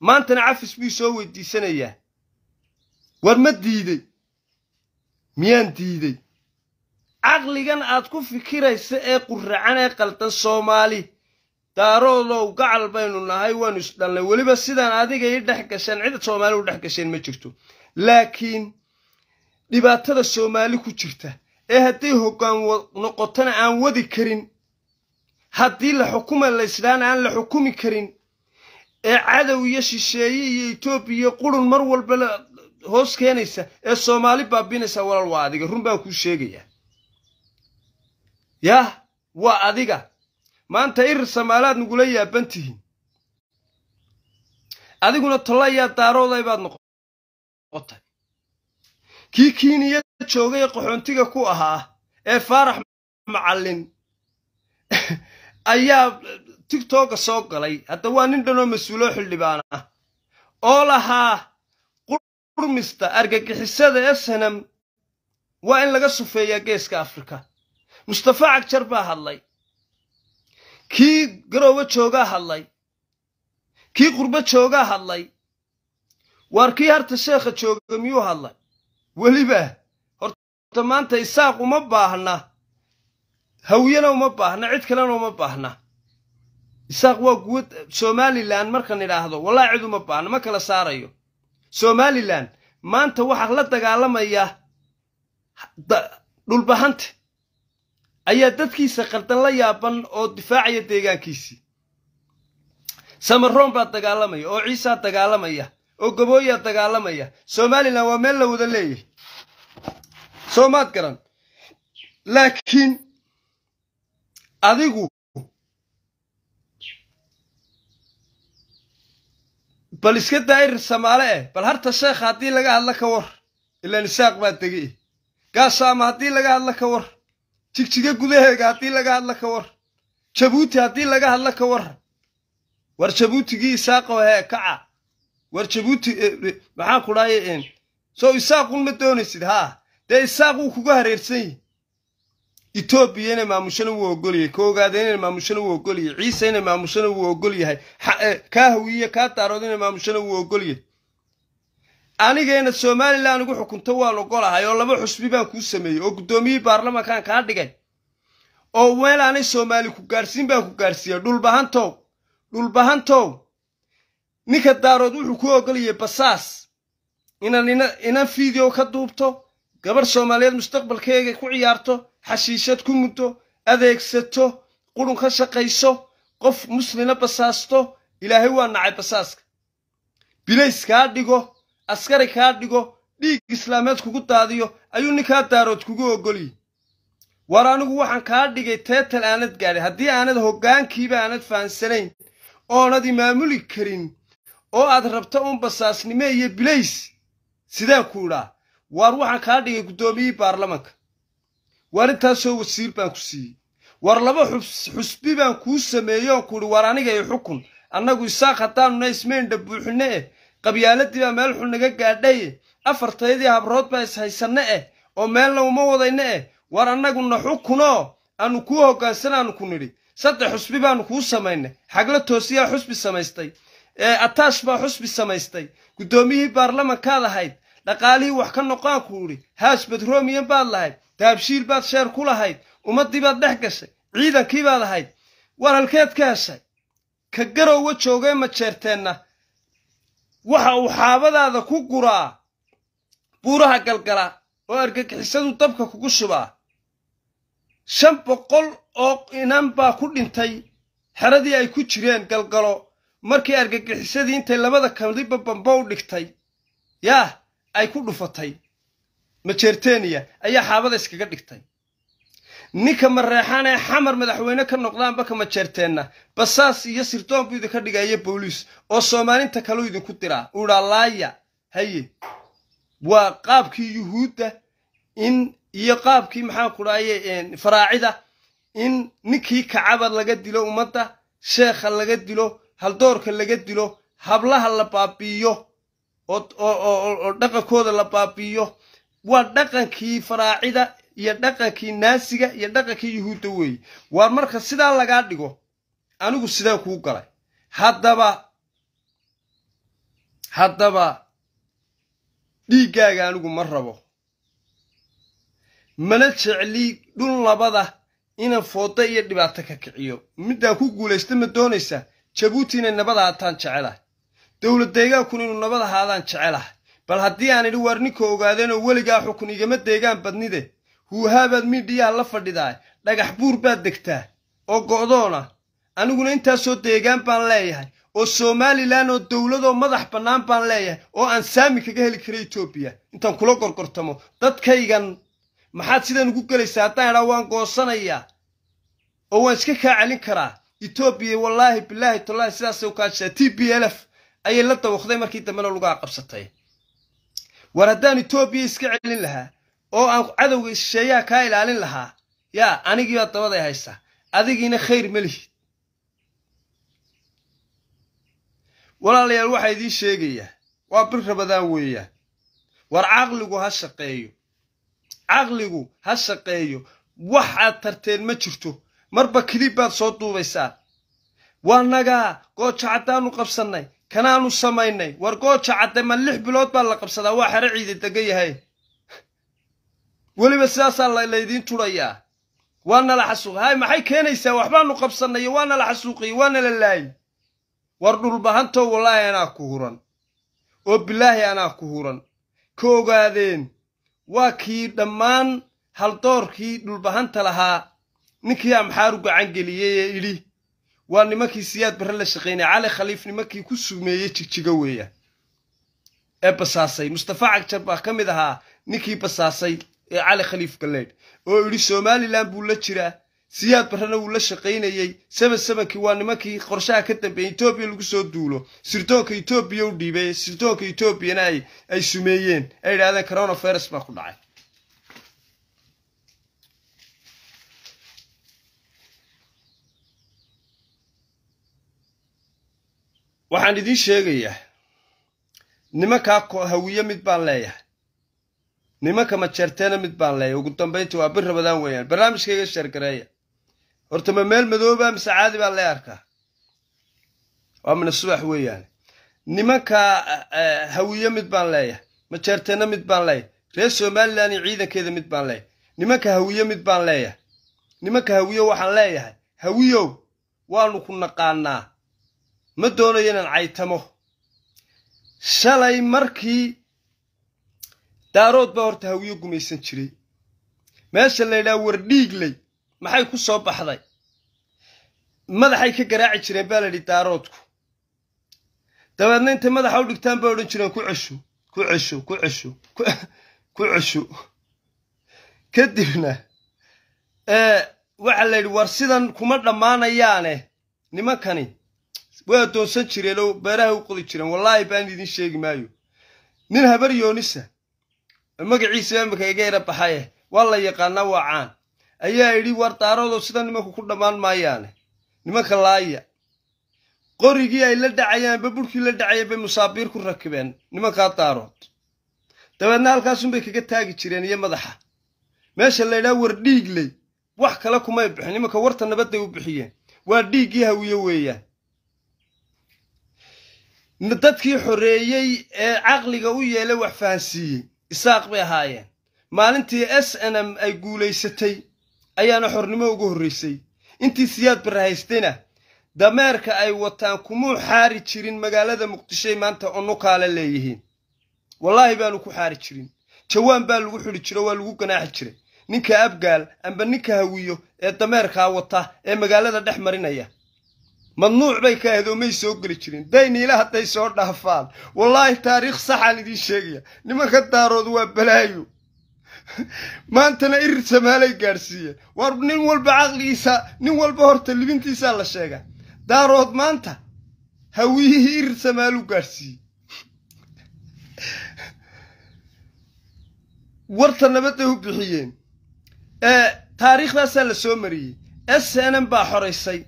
Speaker 1: maantana cafis buu soo weydiisanayaa war ma diidey miyaan diiday caqligan aad ku fikiraysa ee quracan ee qaldan soomaali daaroolow gacal baynu nahay waanu isdhallay weliba sidaan adiga ii dhex gasheen cid soomaali u dhex gasheen ma jirto laakiin dhibaatada soomaali ku jirta ee hadday hoggaan noqotana aan wadi karin haddii la xukuma laysdhaana aan la xukumi karin ee cadow iyo shisheeye iyo etoobiya iyo qurun mar walba hoos keenaysa ee soomaali baabinaysa walal waa adiga run baan kuu sheegaya yaah waa adiga maanta irir samaalaad nagula yaaban tihiin adiguna tolayaa daarooday baad noqotay kii kiiniya joogay qaxoontiga ku ahaa ee faarax macalin ayaa tigtoka soo galay hadda waa nin dhanoo mas-uuloo xildhibaan ah oo lahaa qurmista argagixisada eshanam waa in laga sufeeyaa geeska afrika mustafa cagjar baa hadlay kii garoowe joogaa hadlay kii qurbo joogaa hadlay waar kii harta sheekha jooga miyuu hadlay weliba horta maanta isaaq uma baahna hawyana uma baahna cid kalena uma baahna isaaq waa guud somalilan markan idhaahdo walaa ciduma uma ma kala saarayo somalilan maanta waxaa la dagaalamaya dhulbahanta ayaa dadkiisa qardan la yaaban oo difaacaya deegaankiisii samaroon baa dagaalamaya oo ciisaa dagaalamaya oo gabooyaa dagaalamaya somalilan waa meel la wada leeyahay soo maad garan laakiin adigu bal iska daayir samaale eh bal harta sheekha haddii laga hadla ka war ilaan isaaq baa dege eh gaasaama haddii laga hadla ka war jigjiga gudaheega haddii laga hadla ka war jabuuti haddii laga hadla ka war war jabuutigii isaaqoo hee eh, kaca war jabuuti eh, eh, maxaan ku dhahay soo isaaqun ma doonaysid haa dee isaaq isaaquu kuga hareersan yihi etoobiya inay maamushana wuu ogolyahay koogaada inay maamushana wuu ogolyahay ciise inay maamushana wuu ogolyahay eh, kaa hawiyiyo kaa daarood inay maamushana wuu ogolyahay aniga inaad somalilan ugu xukunto waan ogolahay oo laba xusbi baan kuu sameeyey oo guddoomiyihii baarlamankan kaa dhigay oo weel aanay soomaali ku gaarsiin baan ku gaarsiiyey dhulbahantow dhulbahantow ninka daarood wuxuu ku ogolyahay basaas inaad inan video ka duubto gabar soomaaliyeed mustaqbalkeega ku ciyaarto xashiishad ku muddo adeegsato qurun ka shaqayso qof muslina basaasto ilaahay waa nacay basaaska bilays kaa dhigo askari kaa dhigo dhiig islaameed kugu daadiyo ayuu ninkaa daarood kugu ogoliyey waar anigu waxaan kaa dhigay teetal aanad gaadhay haddii aanad hoggaankiiba aanad fahansanayn oonad imaamuli karin oo aad rabto un basaasnime iyo bilays sidee ku idhaa waar waxaan kaa dhigay guddoomiyihii baarlamanka war intaasoo wasiir baan ku siiyey war laba xusbi baan kuu sameeyey oo kuuhi war aniga i xukun annagu isaaq haddaanuna ismayn dhabuuxinne eh qabyaaladii baa meel xun naga gaadhaye eh. afartaydii habrood baa ishaysanne eh oo meelna uma wadayne eh war annaguna xukunoo aanu kuu hoggaansanaanu ku nidhi saddex xusbi baanu kuu samaynay xagla toosiyaa xusbi samaystay ataash baa xusbi samaystay guddoomiyihii baarlamankaad ahayd dhaqaalihii wax ka noqoan ku idhi haas badroomiyan baad lahayd daabshiil baad sheer ku lahayd ummaddii baad dhex gashay ciidankii baad ahayd halkeed ka heshay ka garowga joogee ma jeerteenna waxa uu xaabadaada ku guraa buuraha galgala oo argagixisadu dabka kugu shubaa shan boqol oo inan baa ku dhintay xeradii ay ku jireen galgalo markii argagixisadii intay labada kaliba bamba u dhigtay yaah ay ku dhufatay majerteniya ayaa xaabada iskaga dhigtay ninka mareexaan ee xamar madaxweyne ka noqdaanba ka majerteenna basaas iyo sirdoon buu idinka dhigaya booliis oo soomaalinta kaleu idinku diraa udhalaaya haye waa qaabkii yuhuudda in iyo qaabkii maxaan kudhahaye faraacida in ninkii kacaba laga dilo ummadda sheekha laga dilo haldoorka laga dilo hablaha la baabiiyo oo dhaqankooda la baabiiyo waa dhaqankii faraacida iyo dhaqankii naasiga iyo dhaqankii yuhuudda weeye waa marka sidaa lagaa dhigo anigu sidaa kuu galay haddaba haddaba dhiiggaaga anigu ma rabo mana jecli dhul labada inaan fooda iyo dhibaato ka kiciyo middaa ku guulaysta ma doonaysaa jabuuti inay nabada haataan jecelahay dowladdeegaankun inuu nabad ahaadaan jecelahay bal haddii aan idhi waar ninka ogaadeeno weligaa xukun igama deegaan badnide huuhaabaad midhiyaha la fadhidaa dhagax buur baad degtaa oo go'doona ah. aniguna intaasoo deegaan baan leeyahay oo somalilan oo dowladoo madax bannaan baan leeyahay oo aan saami kaga heli kara etoobiya intaan kula gorgortamo dadkaygan maxaad sidan ugu gelaysaa haddaan idhaa waan goosanayaa oo waan iska kaa celin karaa etoobiya wallaahi bilaahi tallaahi sidaasay u kaashaa t b l f ayay la dawaqday markii dambena lugaa qabsatay war haddaan etoobiya iska celin lahaa oo aan cadowga ishisheeyaha kaa ilaalin lahaa yaa anigiibaad dabaday haysaa adigiina khayr ma lihid walaalayaal waxaa idiin sheegayaa waa bir rabadaan weeyaan war caqligu ha shaqeeyo caqligu ha shaqeeyo wax aad tarteen ma jirto marba kilib baad soo duubaysaa waa nagaa gooja caddaanu qabsannay kanaanu samaynay war gooja cadde ma lix bilood baa la qabsadaa waa xero ciida degan yahay weliba sidaasaa laydiin turayaa waanala xasuuqi hay maxay keenaysaa waxbaanu qabsannayo xasuuqiyey xasuuqiye waanala laayi war dhulbahantow wallaahi anaa ku huran oo bilaahi anaa ku huran ka ogaadeen waa kii dhammaan haldoorkii dhulbahanta lahaa ninkii amxaaru gacan geliyey ee idhi waa nimankii siyaad bare la shaqaynay cali khaliif nimankii ku sumeeyey jigjigo weeyaan ee basaasay mustafa cagjar baa ka mid ahaa ninkii basaasay ee cali khaliif galeydh oo idhi somalilan buu la jiraa siyaad barrena wuu la shaqaynayey seven sevenkii waa nimankii qorshaha ka dambeeyey etoobiya lagu soo duulo sirdoonka etoobiya u dhiibay sirdoonka etoobiyana ay sumeeyeen ay idhahdeen coronavirus baa ku dhacay waxaan idiin sheegayaa nimankaa hawiye mid baan leeyahay nimanka majeerteena mid baan leeyahay ugu dambayntii waa bir rabadaan weeyaan barnaamijkayga sheergareeya horta ma meel madooba mise caadi baa lee arkaa waa mina subax weeyaane nimankaa eh, eh, hawiye mid baan leeyahay majeerteena mid baan leeyahay reer somalilan iyo ciidankeeda mid baan leeyahay nimanka hawiye mid baan leeyahay nimanka hawiye waxaan leeyahay hawiyow waanu ku naqaanaa ma doonayo inaan caytamo shalay markii daarood baa horta hawiyo gumaysan jiray meesha la yidhaha wardhiigley maxay ku soo baxday madaxay ka garaaci jireen baa la yidhi daaroodku dabeedna intay madaxa u dhigtaan bay odhan jireen ku ceshu ku ceshu ku ceshu ku ceshu kadibna waxaa la yidhi war sidan kuma dhammaanayaane nimankani waa doodsan jireenoo beeraha u qodi jireen wallaahi baan idin sheegi maayo nin habar yoonisa magaciisa imika iga yara baxaye waa la yaqaanaa waa caan ayaa idhi war daaroodoo sida nimanku ku dhammaan maayaane nimanka laaya qorigii ay la dhacayeenba burhkii la dhacayeen bay musaabiir ku rakibeen nimankaa daarood dabeedna halkaasunbay kaga taagi jireen iyo madaxa meesha laydhaa war dhiigley wax kale kumay bixin nimanka warta nabadday u bixiyeen waa dhiiggii hawiyo weeyaan dadkii xoreeyey ee caqliga u yeela wax fahansiiyey isaaq bay ahaayeen maalintii s n m ay guulaysatay ayaana xornimo ugu horraysay intii siyaad barahaystayna dameerka ay wataan kumuu xaari jirin magaalada muqdishoy maanta onukaala leeyihiin wallaahi baanu ku xaari jirin jawaan baa lagu xidhi jiro waa lagu ganaaxi jiray ninka abgaal amba ninka hawiyo ee dameerkaa wata ee magaalada dhex marinaya mamnuuc bay ka may soo geli jirin dayniila hadday soo dhaafaan wallaahi taariikh saxaan idiin sheegaya nimanka daarood waa balaayo maantana irir samaalay gaadhsiiyeen waar nin walba caqligiisa nin walba horta libintiisaa la sheega daarood maanta hawiyihii irir samaalu gaadhsiiyey warta nabaday u bixiyeen taariikhdaasaa la soo mariyey snn baa xoraysay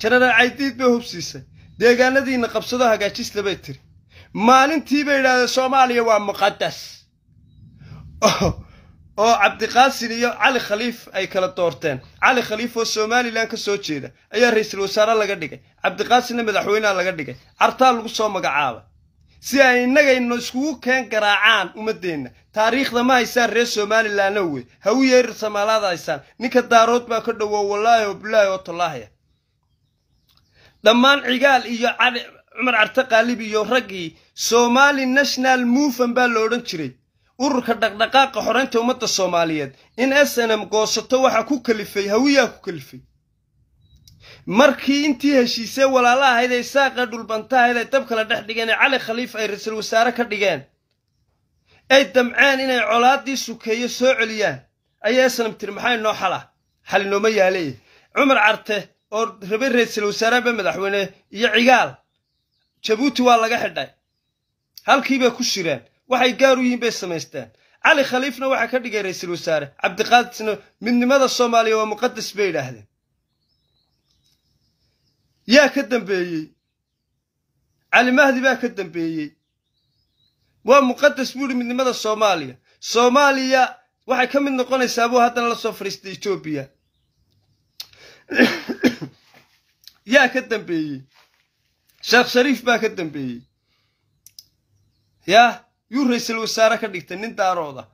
Speaker 1: janaraal caydiid bay hubsiisay deegaanadiina qabsado hagaajisla bay tiri maalintii bay idhaahdeen soomaaliya waa muqadas oo cabdiqaasin iyo cali khaliif ay kala doorteen cali khaliif oo somalilan ka soo jeeda ayaa ra-iisul wasaare laga dhigay cabdiqaasinna madaxweynea laga dhigay cartaa lagu soo magacaabay si ay innagayno iskugu keen garaacaan ummaddeenna taariikhda ma haysaan reer somalilanna wey ha u haysaan ninka daarood baa ka dhowow wallaahi oo bilaahi oo tallaahiya dhammaan cigaal iyo cumar carte qaalib iyo raggii somali national moven baa la odhan jiray ururka dhaqdhaqaaqa xoraynta ummadda soomaaliyeed in s n m goosato waxaa ku kalifay hawiyaa ku kalifay markii intii heshiisee walaala ahayd ay saaqee dhulbanta ahayd ay dab kala dhex dhigeen ee cali khaliif ay ra-iisul wasaare ka dhigeen ay damceen inay colaaddii sukeeye soo celiyaan ayaa snam tiri maxay noo xala xalinooma yaaleeye cumar carte oo rabe ra-iisul wasaaraanba madaxweyne iyo cigaal jabuuti waa laga xidhay halkiibay ku shireen waxay gaar u yihiin bay samaysteen cali khaliifna waxaa ka dhigay ra-iisul wasaare cabdiqaadisna midnimada soomaaliya waa muqadas bay yidhaahdeen yaa ka dambeeyey cali mahdi baa ka dambeeyey waa muqadas buu idhi midnimada soomaaliya soomaaliya waxay ka mid noqonaysaa buu haddana la soo fadhiistay etoobiya yaa ka dambeeyey sheekh shariif baa ka dambeeyey yaah yuu ra-iisul wasaare ka dhigtay nin daarooda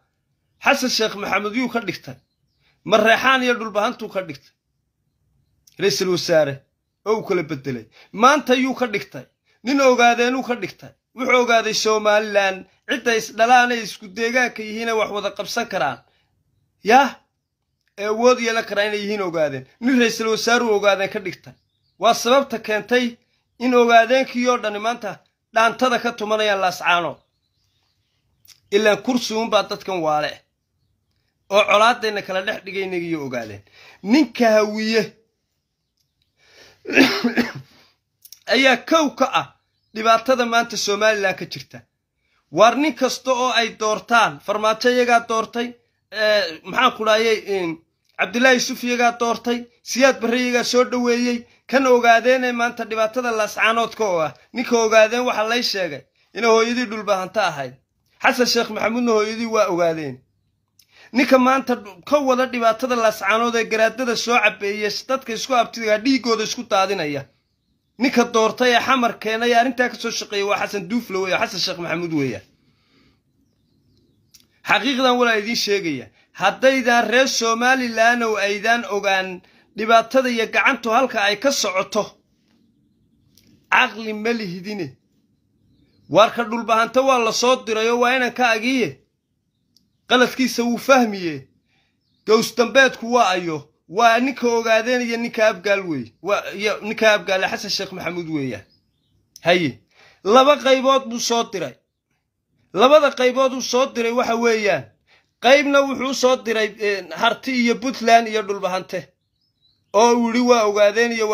Speaker 1: xasan sheekh maxamed yuu ka dhigtay mareexaan iyo dhulbahantuu ka dhigtay ra-iisul wasaare oo uu kala bedelay maanta yuu ka dhigtay nin ogaadeenuu ka dhigtay wuxuu ogaaday somalilan cidda isdhalaanay isku deegaanka yihiinay wax wada qabsan karaan yaah ee awood yeelan karaa inay yihiin ogaadeen nin ra-iisul wasaaruu ogaadeen ka dhigtay waa sababta keentay in ogaadeenkii oo dhani maanta dhaantada ka tumanayaan laascaano ilaan kursi kursigunbaa dadkan waale oo colaadayna kala dhex dhigaynagiyo ogaadeen ninka hawiye ayaa kow ka ah dhibaatada maanta somalilan ka jirta waar nin kasta oo ay doortaan farmaajo iyagaa doortay eh, maxaan ku dhahayey cabdilaahi yusuf iyagaa doortay siyaad barre iyagaa soo dhoweeyey kan ogaadeenee maanta dhibaatada laascaanoodka oo ah ninka ogaadeen waxa lay sheegay inay hooyadii dhulbahanta ahayd xasan sheekh maxamuudna hooyadii waa ogaadeen ninka maanta ka wada dhibaatada laascaanood ee garaadada soo cabeeya dadka isku abtiga dhiigooda isku daadinaya ninka doortay ee xamar keenay arrintaa kasoo shaqeeya waa xasan duufle wey xasan sheekh maxamuud weeya xaqiiqdan walaa idiin sheegaya haddaydaan reer somalilan oo aydaan ogaan dhibaatada iyo gacantu halka ay ka socoto caqli ma lihdine warka dhulbahanto waa la soo dirayoo waa inaan ka agiye qaladkiisa wuu fahmiye gowsdambeedku waa ayo waa ninka ogaadeen iyo ninka abgaal wey ninka abgaale xasan sheekh maxamuud weeyaan haye laba qaybood buu soo diray labada qaybood uu soo diray waxa weeyaan qaybna wuxuu soo diray eh, harti iyo puntland iyo dhulbahante oo uu waa ogaadeen iyo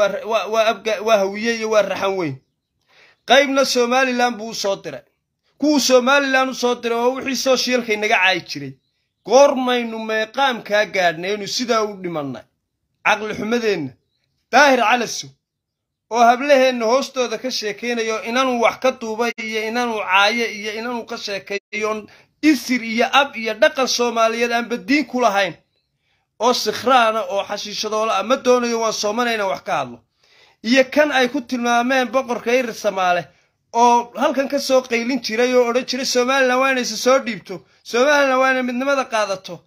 Speaker 1: waa hawiye iyo waa raxan weyn qaybna somalilan buu usoo diray kuwuu somalilan usoo diray oo wixii soshiyalka inaga caayi jiray goormaynu meeqaamkaa gaadhnay aynu sidaa u dhimannay caqli xumadeenna daahir calaso oo hablaheenna hoostooda ka sheekaynayo inanuu wax ka duubay iyo inanuu caaye iyo inanuu ka sheekayoon isir iyo ab iyo dhaqan soomaaliyeed aan diin ku lahayn oo sikhraana ah oo xashiishadoola ah ma doonayo waan soomana inaan wax ka hadlo iyo kan ay ku tilmaameen boqorka irir samaale oo halkan ka soo qaylin jiray oo odhan jiray somalilan waa inayse soo dhiibto somalilan waa inay midnimada qaadato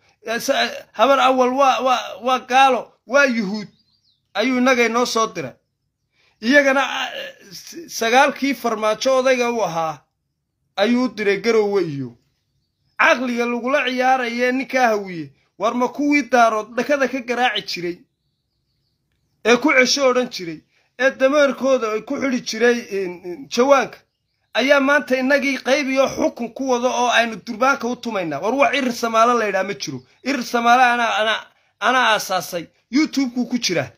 Speaker 1: habar awal waa waa gaalo waa yuhuud ayuu innaga noo soo diray iyagana ah, sagaalkii farmaajo odayga u ahaa ayuu u diray garoowe iyo caqliga lagula ciyaaraya ninkaa hawiye war ma kuwii daarood dhakada ka garaaci jiray ee ku cesho odhan jiray ee dameerkooda ay ku xidhi jiray jawaanka ayaa maanta innagii qaybiyo xukun ku wado oo aynu durbaanka u tumaynaa war wax irir samaalo laydhaa ma jiro irir samaale anaa aasaasay youtubekuu ku jiraa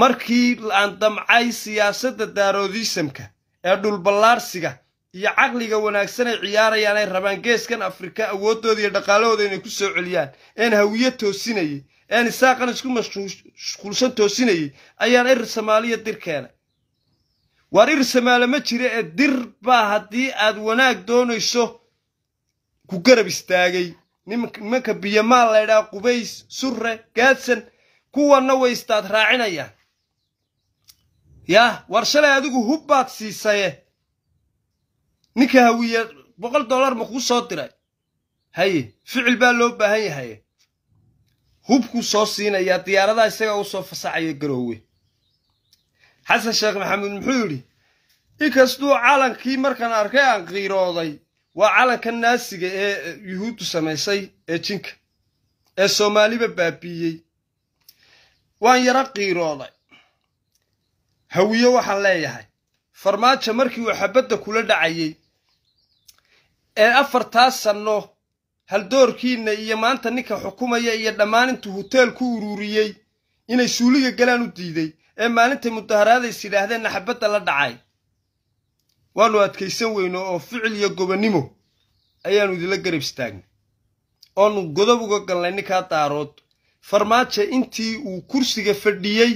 Speaker 1: markii aan damcay siyaasadda daaroodiisamka ee dhulballaarsiga iyo caqliga wanaagsan ay ciyaarayaan ay rabaan geeskan afrika awoodooda iyo dhaqaalahooda inay ku soo celiyaan een hawiyo toosinayey een isaaqan isku mashquulsan toosinayey ayaan erir samaaliya dir keena waar ir samaale ma jira ee dir baa haddii aad wanaag doonayso ku garab istaagay nimanka biyamaal laydhaha qubays surre gaadsan kuwanna way istaad raacinayaan yaah waar shalay adigu hub baad siisaye ninka hawiya boqol dollar ma kuu soo diray haye ficil baa loo baahan yahay hubku soo siinayaa diyaaradaa isagaa usoo soo fasaxaya garoowe xasan sheekh maxamuud muxuu yidhi inkastuu calankii markan arkay aan qiirooday waa calanka naasiga ee yuhuuddu samaysay ee jinka ee soomaaliba baabiiyey waan yara qiirooday hawiye waxaan leeyahay farmaajo markii uu xabadda kula dhacayay ee afartaas sanno haldoorkiinna iyo maanta ninka xukumaya iyo dhammaan intuu hoteel ku uruuriyey inay suuliga galaan u diiday ee maalintay mudaharaadays yidhaahdeen naxbadda la dhacay waanu adkaysan weyno oo ficil iyo gobonnimo ayaanu idinla garab istaagnay oonu godob uga galnay ninkaa daarood farmaajo intii uu kursiga fadhiyey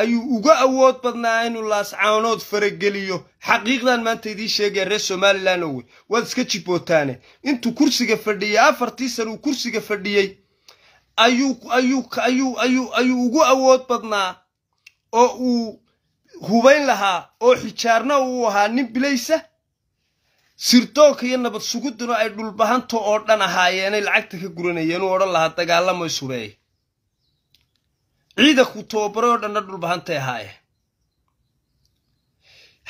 Speaker 1: ayuu uga awood badnaa inuu laascaanood farageliyo xaqiiqdan maanta idii sheegaya reer somalilan wey waad iska jibootaane intuu kursiga fadhiyey afartii san uu kursiga fadhiyey ayuu ugu awood badnaa oo uu hubayn lahaa oo xijaarna uu ahaa nin bilaysa sirdoonka iyo nabad suguduna ay dhulbahanto oo dhan ahaayeenay lacagta ka guranayeen uu odhan lahaa dagaalamo ishubeey ciidanku ku tababaroo dhanna dhulbahantay ahaaye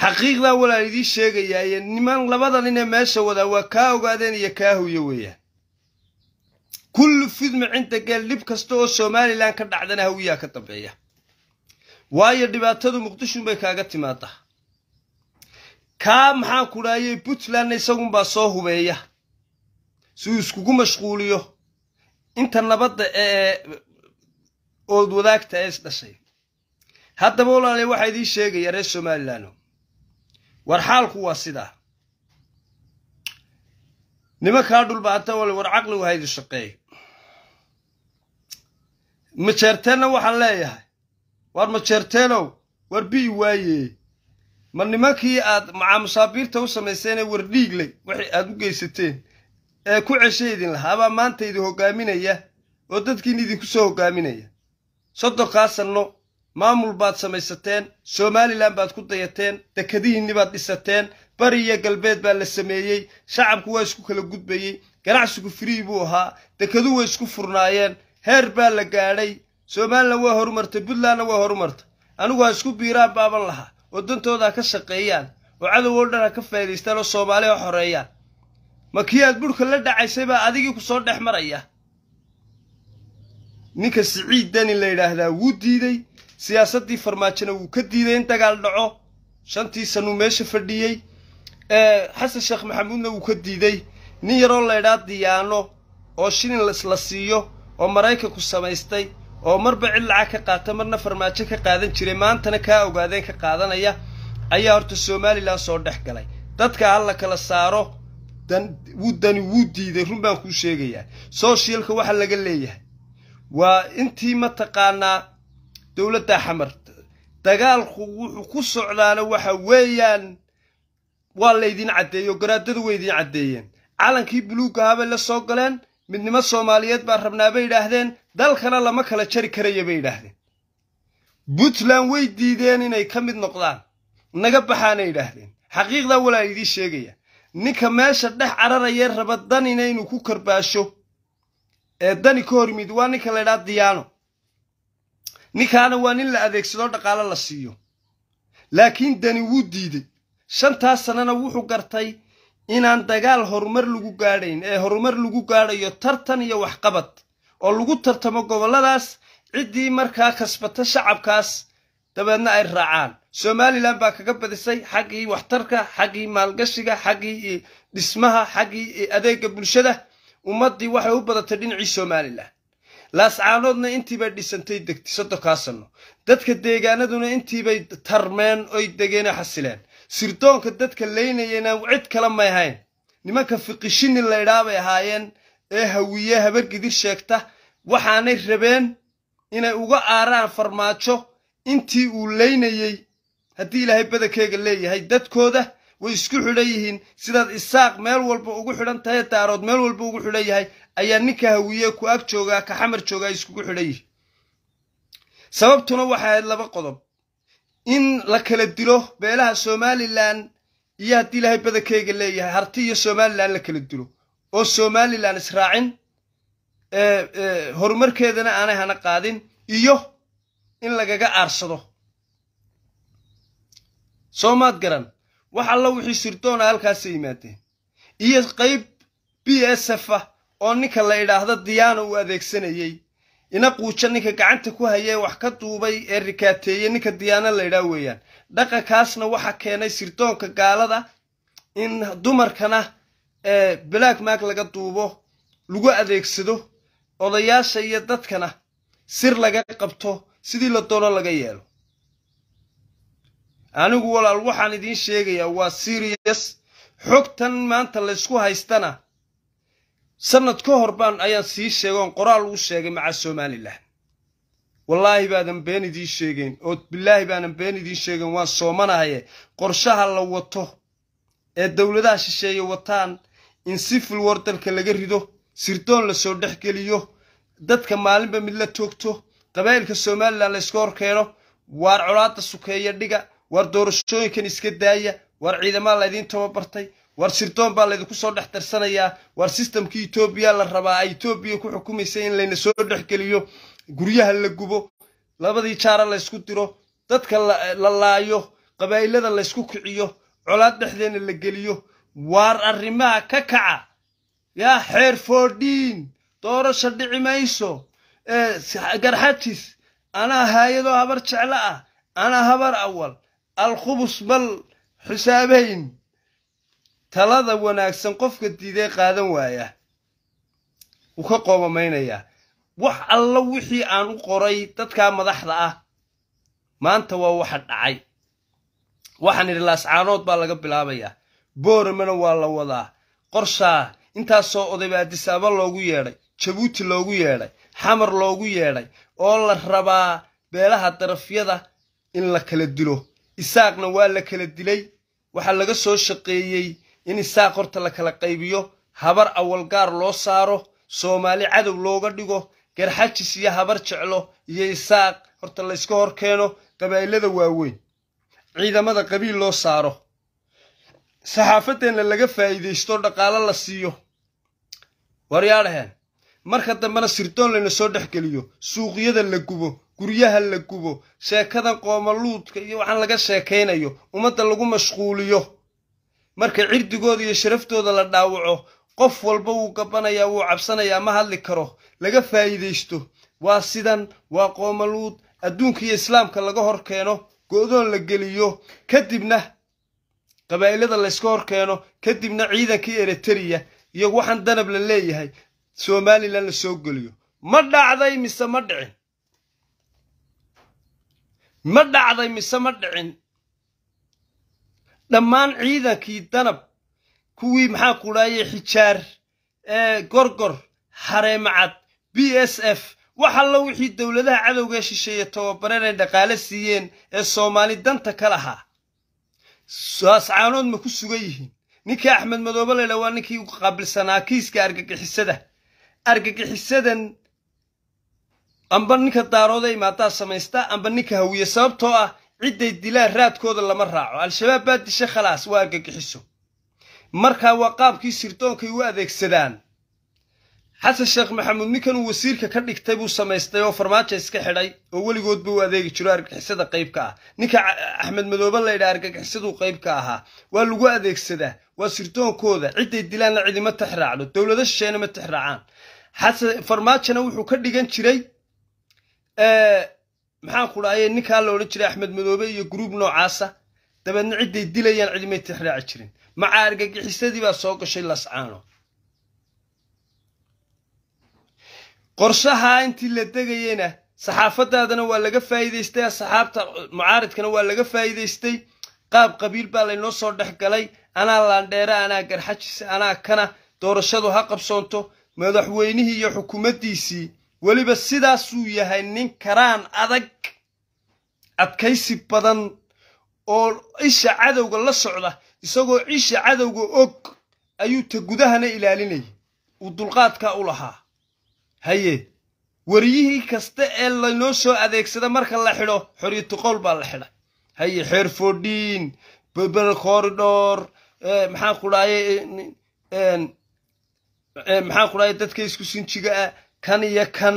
Speaker 1: xaqiiqdaa walaal idii sheegayaaye niman labadan inay meesha wadaa waa kaa ogaadeen iyo kaa huyo weeyaan kullu fidma cinda geel dhib kasta oo somalilan ka dhacdana hawiyaa ka dambeeya waayo dhibaatadu muqdishunbay kaaga timaada kaa maxaan ku dhaayey puntlandna isagunbaa soo hubeeya suu iskugu mashquuliyo inta nabadda ee ood wadaagta ee dhashay haddaba walaale waxaa idii sheegaya reer somalilano war xaalku waa sidaa nimankaa dhulbaanta wale war caqligu ha idin shaqeey majeerteenna waxaan leeyahay war majeerteenow war bi'i waaye ma nimankii aad macaamusaabiirta u samayseen ee war dhiigle waxay aad u geysateen ee ku idin lahaabaa maanta idin hogaaminaya oo dadkiina idinku soo hogaaminaya soddonkaa sanno maamul baad samaysateen somalilan baad ku dayateen dekadihiinni baad dhisateen bari iyo galbeed baa la sameeyey shacabku waa isku kala gudbayey ganacsigu firii buu ahaa dekadu way isku furnaayeen heer baa la gaadhay somalilan waa horumartay puntlandna waa horumartay anigu ha isku biiraan baaban lahaa oo dantooda ha ka shaqeeyaan oo cadow oo dhan ha ka faa'idaystaan oo soomaaliya ha xoreeyaan ma aad budhka la dhacaysay baa adigii ku soo dhex maraya ninka siciid deni la yidhaahdaa wuu diiday siyaasaddii farmaajona wuu ka diiday in dagaal dhaco shantii sanuu meesha fadhiyey xasan sheekh maxamuudna wuu ka diiday nin yaroo la laydhaa diyaano oo shilin lasla siiyo oo maraykanku samaystay oo marba cid lacag ka qaata marna farmaajo ka qaadan jiray maantana kaa ogaadeen ka qaadanaya ayaa horta somalilan soo dhex galay dadka halla kala saaro dani wuu diiday run baan kuu sheegayaa sooshialka waxa laga leeyahay waa intii mataqaanaa dowladda xamar dagaalku wuxuu ku socdaana waxa weeyaan waa laydin caddeeyo garaadadu way idin caddeeyeen calankii buluugahaa bay la soo galeen midnimo soomaaliyeed baa rabnaa bay yidhaahdeen dalkana lama kala jari karaya bay yidhaahdeen puntland way diideen inay ka mid noqdaan naga baxaanay yidhaahdeen xaqiiqdaa walaa idiin sheegaya ninka meesha dhex cararayee raba dan inaynu ku karbaasho dani ka hor waa ninka laydhaa diyaano ninkaana waa nin la adeegsado dhaqaalo la siiyo laakiin dani wuu diiday shantaas sanana wuxuu gartay inaan dagaal horumar lagu gaadhayn ee horumar lagu gaadhayo tartan iyo waxqabad oo lagu tartamo gobolladaas ciddii markaa kasbata shacabkaas dabeedna ay raacaan somalilan baa kaga badisay xaggii waxtarka xaggii maalgashiga xaggii dhismaha xaggii adeega bulshada ummaddii waxay u badatay dhinacii somalilan laascaanoodna intiibay dhisantay degtay soddon kaa sanno dadka deegaanaduna intiibay tarmeen oy degeenoo xasileen sirdoonka dadka laynayena cid kale may ahayn nimanka fiqishini laydhaabay ahaayeen ee hawiye habargidir sheegta waxaanay rabeen inay uga aaraan farmaajo intii uu laynayey haddii ilaahay badankeega leeyahay dadkooda way isku xidhan yihiin sidaad isaaq meel walba ugu xidhan tahay daarood meel walba ugu xidhan yahay ayaa ninka hawiye ku ag joogaa ka xamar joogaa iskugu xidhan yihiin sababtuna waxay ahayd laba qodob in la kala dilo beelaha somalilan iyo haddii ilaahay badankeyga leeyahay harti iyo somalilan la kala dilo oo somalilan israacin horumarkeedana aanay hana qaadin iyo in lagaga aarsado soo maad garan wax alla wixii shirtoona halkaasa yimaadeen iyo qayb b s f ah oo ninka la idhaahdo diyaano uu adeegsanayey ina quujo ninka gacanta ku hayee wax ka duubay ee rikaateeye ninka diyaano la idhaa weeyaan dhaqankaasna waxa keenay sirdoonka gaalada in dumarkana black mark laga duubo lagu adeegsado odayaasha iyo dadkana sir laga qabto sidii la doono laga yeelo anigu walaal waxaan idiin sheegayaa waa sirias xogtan maanta laysku haystana sanad ka hor baan ayaan sii sheegoon qoraal uu sheegay macaa somalilan wallaahi baadan been idiin sheegeyn ood bilaahi baanan been idiin sheegeyn waan soomanahaye qorshaha la wato ee dowladaha shisheeye wataan in sifil war dalka laga rido sirdoon lasoo dhex geliyo dadka maalinba mid la toogto qabaa'ilka somalilan layska horkeeno waar colaadda sukeeya dhiga war doorashooyinkan iska daaya war ciidamaa laydin tababartay war sirdoon baa laydinku soo dhex darsanayaa war sistamkii etoobiya la rabaa ay etoobiya ku xukumaysa in layna soo dhexgeliyo guryaha la gubo labadii jaara laysku diro dadka la laayo qabaa'ilada laysku kiciyo colaad dhexdeena la geliyo waar arrimaha ka kaca yaa xeer foodhiin doorasha dhici mayso garxajis anaa haayadoo habar jeclo ah anaa habar awal alkhubus bal xusaabayn talada wanaagsan qofka diidee qaadan waaya wuu ka qoobamaynayaa wax alla wixii aan u qoray dadkaa madaxda ah maanta waa waxa dhacay waxaan idhi laascaanood baa laga bilaabayaa booramena waa la wadaa qorshaa intaasoo oday baa adisaaba loogu yeedhay jabuuti loogu yeedhay xamar loogu yeedhay oo la rabaa beelaha darafyada in la kala dilo isaaqna waa la kala dilay waxaa laga soo shaqeeyey in isaaq horta la kala qaybiyo habar awalgaar loo saaro soomaali cadow looga dhigo garxajis iyo habar jeclo iyo isaaq horta layska hor keeno qabaa'ilada waaweyn ciidamada qabiil loo saaro saxaafaddeenna laga faa'iidaysto dhaqaalo la siiyo waryaadhaheen marka dambena sirdoon layna soo dhex geliyo suuqyada la gubo guryaha la gubo sheekadan qoomaluudka iyo waxaan laga sheekaynayo ummadda lagu mashquuliyo marka cirdigooda iyo sharaftooda la dhaawaco qof walba wuu gabbanayaa wuu cabsanayaa ma hadli karo laga faa'iidaysto waa sidan waa qoomaluud adduunka iyo islaamka laga hor keeno go-doon la geliyo kadibna qabaa'ilada layska hor keeno kadibna ciidankii ereteriya iyo waxaan danab la leeyahay somalilan la soo geliyo ma dhacday mise ma dhicin ma dhacday mise ma dhicin dhammaan ciidankii danab kuwii maxaa kudhaayey xijaar gorgor hareemacad b s f wax alla wixii dowladaha cadowga shisheeye tobabareen ay dhaqaale siiyeen ee soomaali danta ka lahaa saascaanood ma ku sugan yihiin ninkii axmed madoobe laydha waa ninkii u qaabilsanaa kiiska argagixisada argagixisadan amba ninka daarooda imaadaa samaysta amba ninka hawiya sababtoo ah cidday dilaan raadkooda lama raaco al-shabaab baa disha khalaas waa argagixiso markaa waa qaabkii sirdoonky u adeegsadaan xasan sheekh maxamuud ninkan uu wasiirka ka dhigtay buu samaystay oo farmaajo iska xidhay oo weligoodba u adeegi jiro argixisada qaybka ah ninka axmed madoobe laydhaa argagixisaduu qaybka ahaa waa lagu adeegsadaa waa sirdoonkooda cidday dilaanna cidima tixraacdo dowlado shisheena ma tixraacaan xasan farmaajona wuxuu ka dhigan jiray Eh, maxaan ku dhahaye ninkaa la odhan jiray axmed madoobe iyo gruub noocaasa dabeedna cidday dilayaan cidimay tixraaci jirin maca argagixisadii baa soo gashay lascaano qorshahaa intii la degayena saxaafadaadana waa laga faa'iidaystay saxaabta mucaaridkana waa laga faa'iidaystay qaab qabiil baa laynoo soo dhex galay anaa laandheere anaa garxajise anaa kana doorashadu ha qabsoonto madaxweynihii iyo xukuumaddiisii weliba sidaasuu yahay nin karaan adag adkaysi badan oo isha cadowga la socda isagoo isha cadowga og ayuu ta gudahana ilaalinaya uu dulqaadka u lahaa haye wariyihii kasta ee laynoo soo adeegsada marka la xidho xoriyatuqowl baa la xidha haye xeerfordhiin bebel corridor eh, maxaan ku dhahaye eh, eh, maxaan dadka isku sinjiga ah kan iyo kan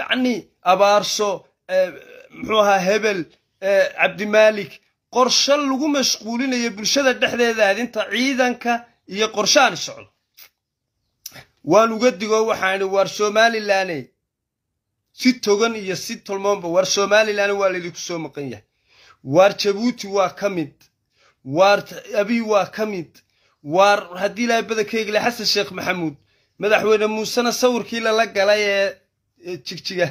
Speaker 1: yacni abaarso eh, muxuu ahaa hebel eh, cabdimaalik qorsho lagu mashquulinayo bulshada dhexdeeda adinta ciidanka iyo qorshaan socdo waan uga digo waxaan idhi waar somalilaney si togan iyo si tolmoonba waar somalilan waa laydinku soo maqan yahay waar jabuuti waa ka mid waar abi waa ka mid waar haddii ilaahay badankayga le xasan sheekh maxamuud madaxweyne muusena sawirkii lala galay ee jigjiga